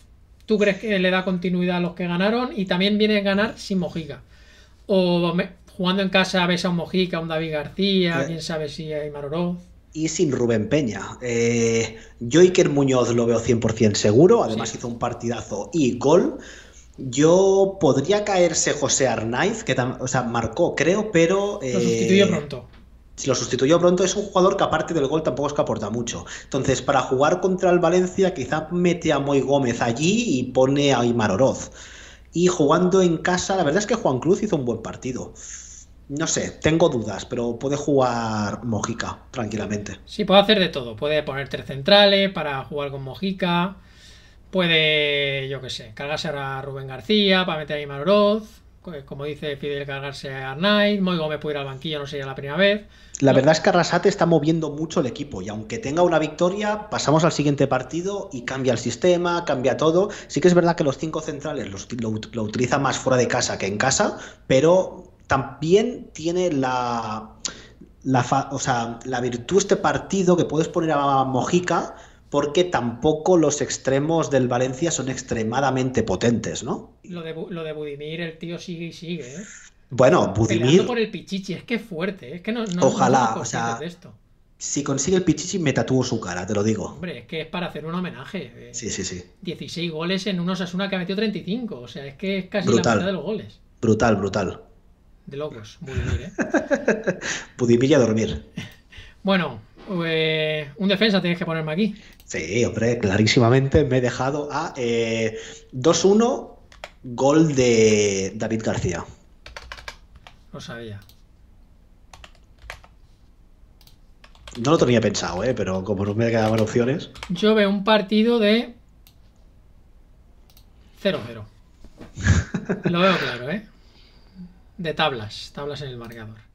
¿Tú crees que le da continuidad a los que ganaron? Y también viene de ganar sin Mojica. O jugando en casa ves a un Mojica, a un David García, quién sabe si Aymar Oroz y sin Rubén Peña. Eh, yo Iker Muñoz lo veo 100% seguro, además hizo un partidazo y gol. Yo podría caerse José Arnaiz, que o sea, marcó, creo, pero. lo sustituyó eh, pronto. Lo sustituyó pronto. Es un jugador que, aparte del gol, tampoco es que aporta mucho. Entonces, para jugar contra el Valencia, quizá mete a Moy Gómez allí y pone a aymar Oroz. Y jugando en casa, la verdad es que Juan Cruz hizo un buen partido. No sé, tengo dudas, pero puede jugar Mojica tranquilamente. Sí, puede hacer de todo. Puede poner tres centrales para jugar con Mojica. Puede, yo qué sé, cargarse a Rubén García para meter a Imar Oroz. Como dice Fidel, cargarse a Arnaiz. Moigo me puede ir al banquillo, no sería la primera vez. La verdad es que Arrasate está moviendo mucho el equipo y aunque tenga una victoria, pasamos al siguiente partido y cambia el sistema, cambia todo. Sí que es verdad que los cinco centrales lo, utiliza más fuera de casa que en casa, pero también tiene la, la, o sea, la virtud este partido que puedes poner a Mojica porque tampoco los extremos del Valencia son extremadamente potentes, ¿no? Lo de, lo Budimir, el tío sigue y sigue, ¿eh? Bueno, Budimir... por el Pichichi, es que es fuerte, es que no... Ojalá, o sea... De esto. Si consigue el Pichichi, me tatúo su cara, te lo digo. Hombre, es que es para hacer un homenaje. Eh. Sí, sí, sí. 16 goles en unos Asuna que ha metido 35. O sea, es que es casi la mitad de los goles. Brutal, brutal. De locos, Budimir, ¿eh? (laughs) Budimir a dormir. (laughs) Bueno, pues, un defensa tienes que ponerme aquí. Sí, hombre, clarísimamente me he dejado a 2-1, eh, gol de David García. Lo sabía. No lo tenía pensado, eh, pero como no me quedaban opciones. Yo veo un partido de 0-0. (laughs) lo veo claro, ¿eh? De tablas, tablas en el marcador.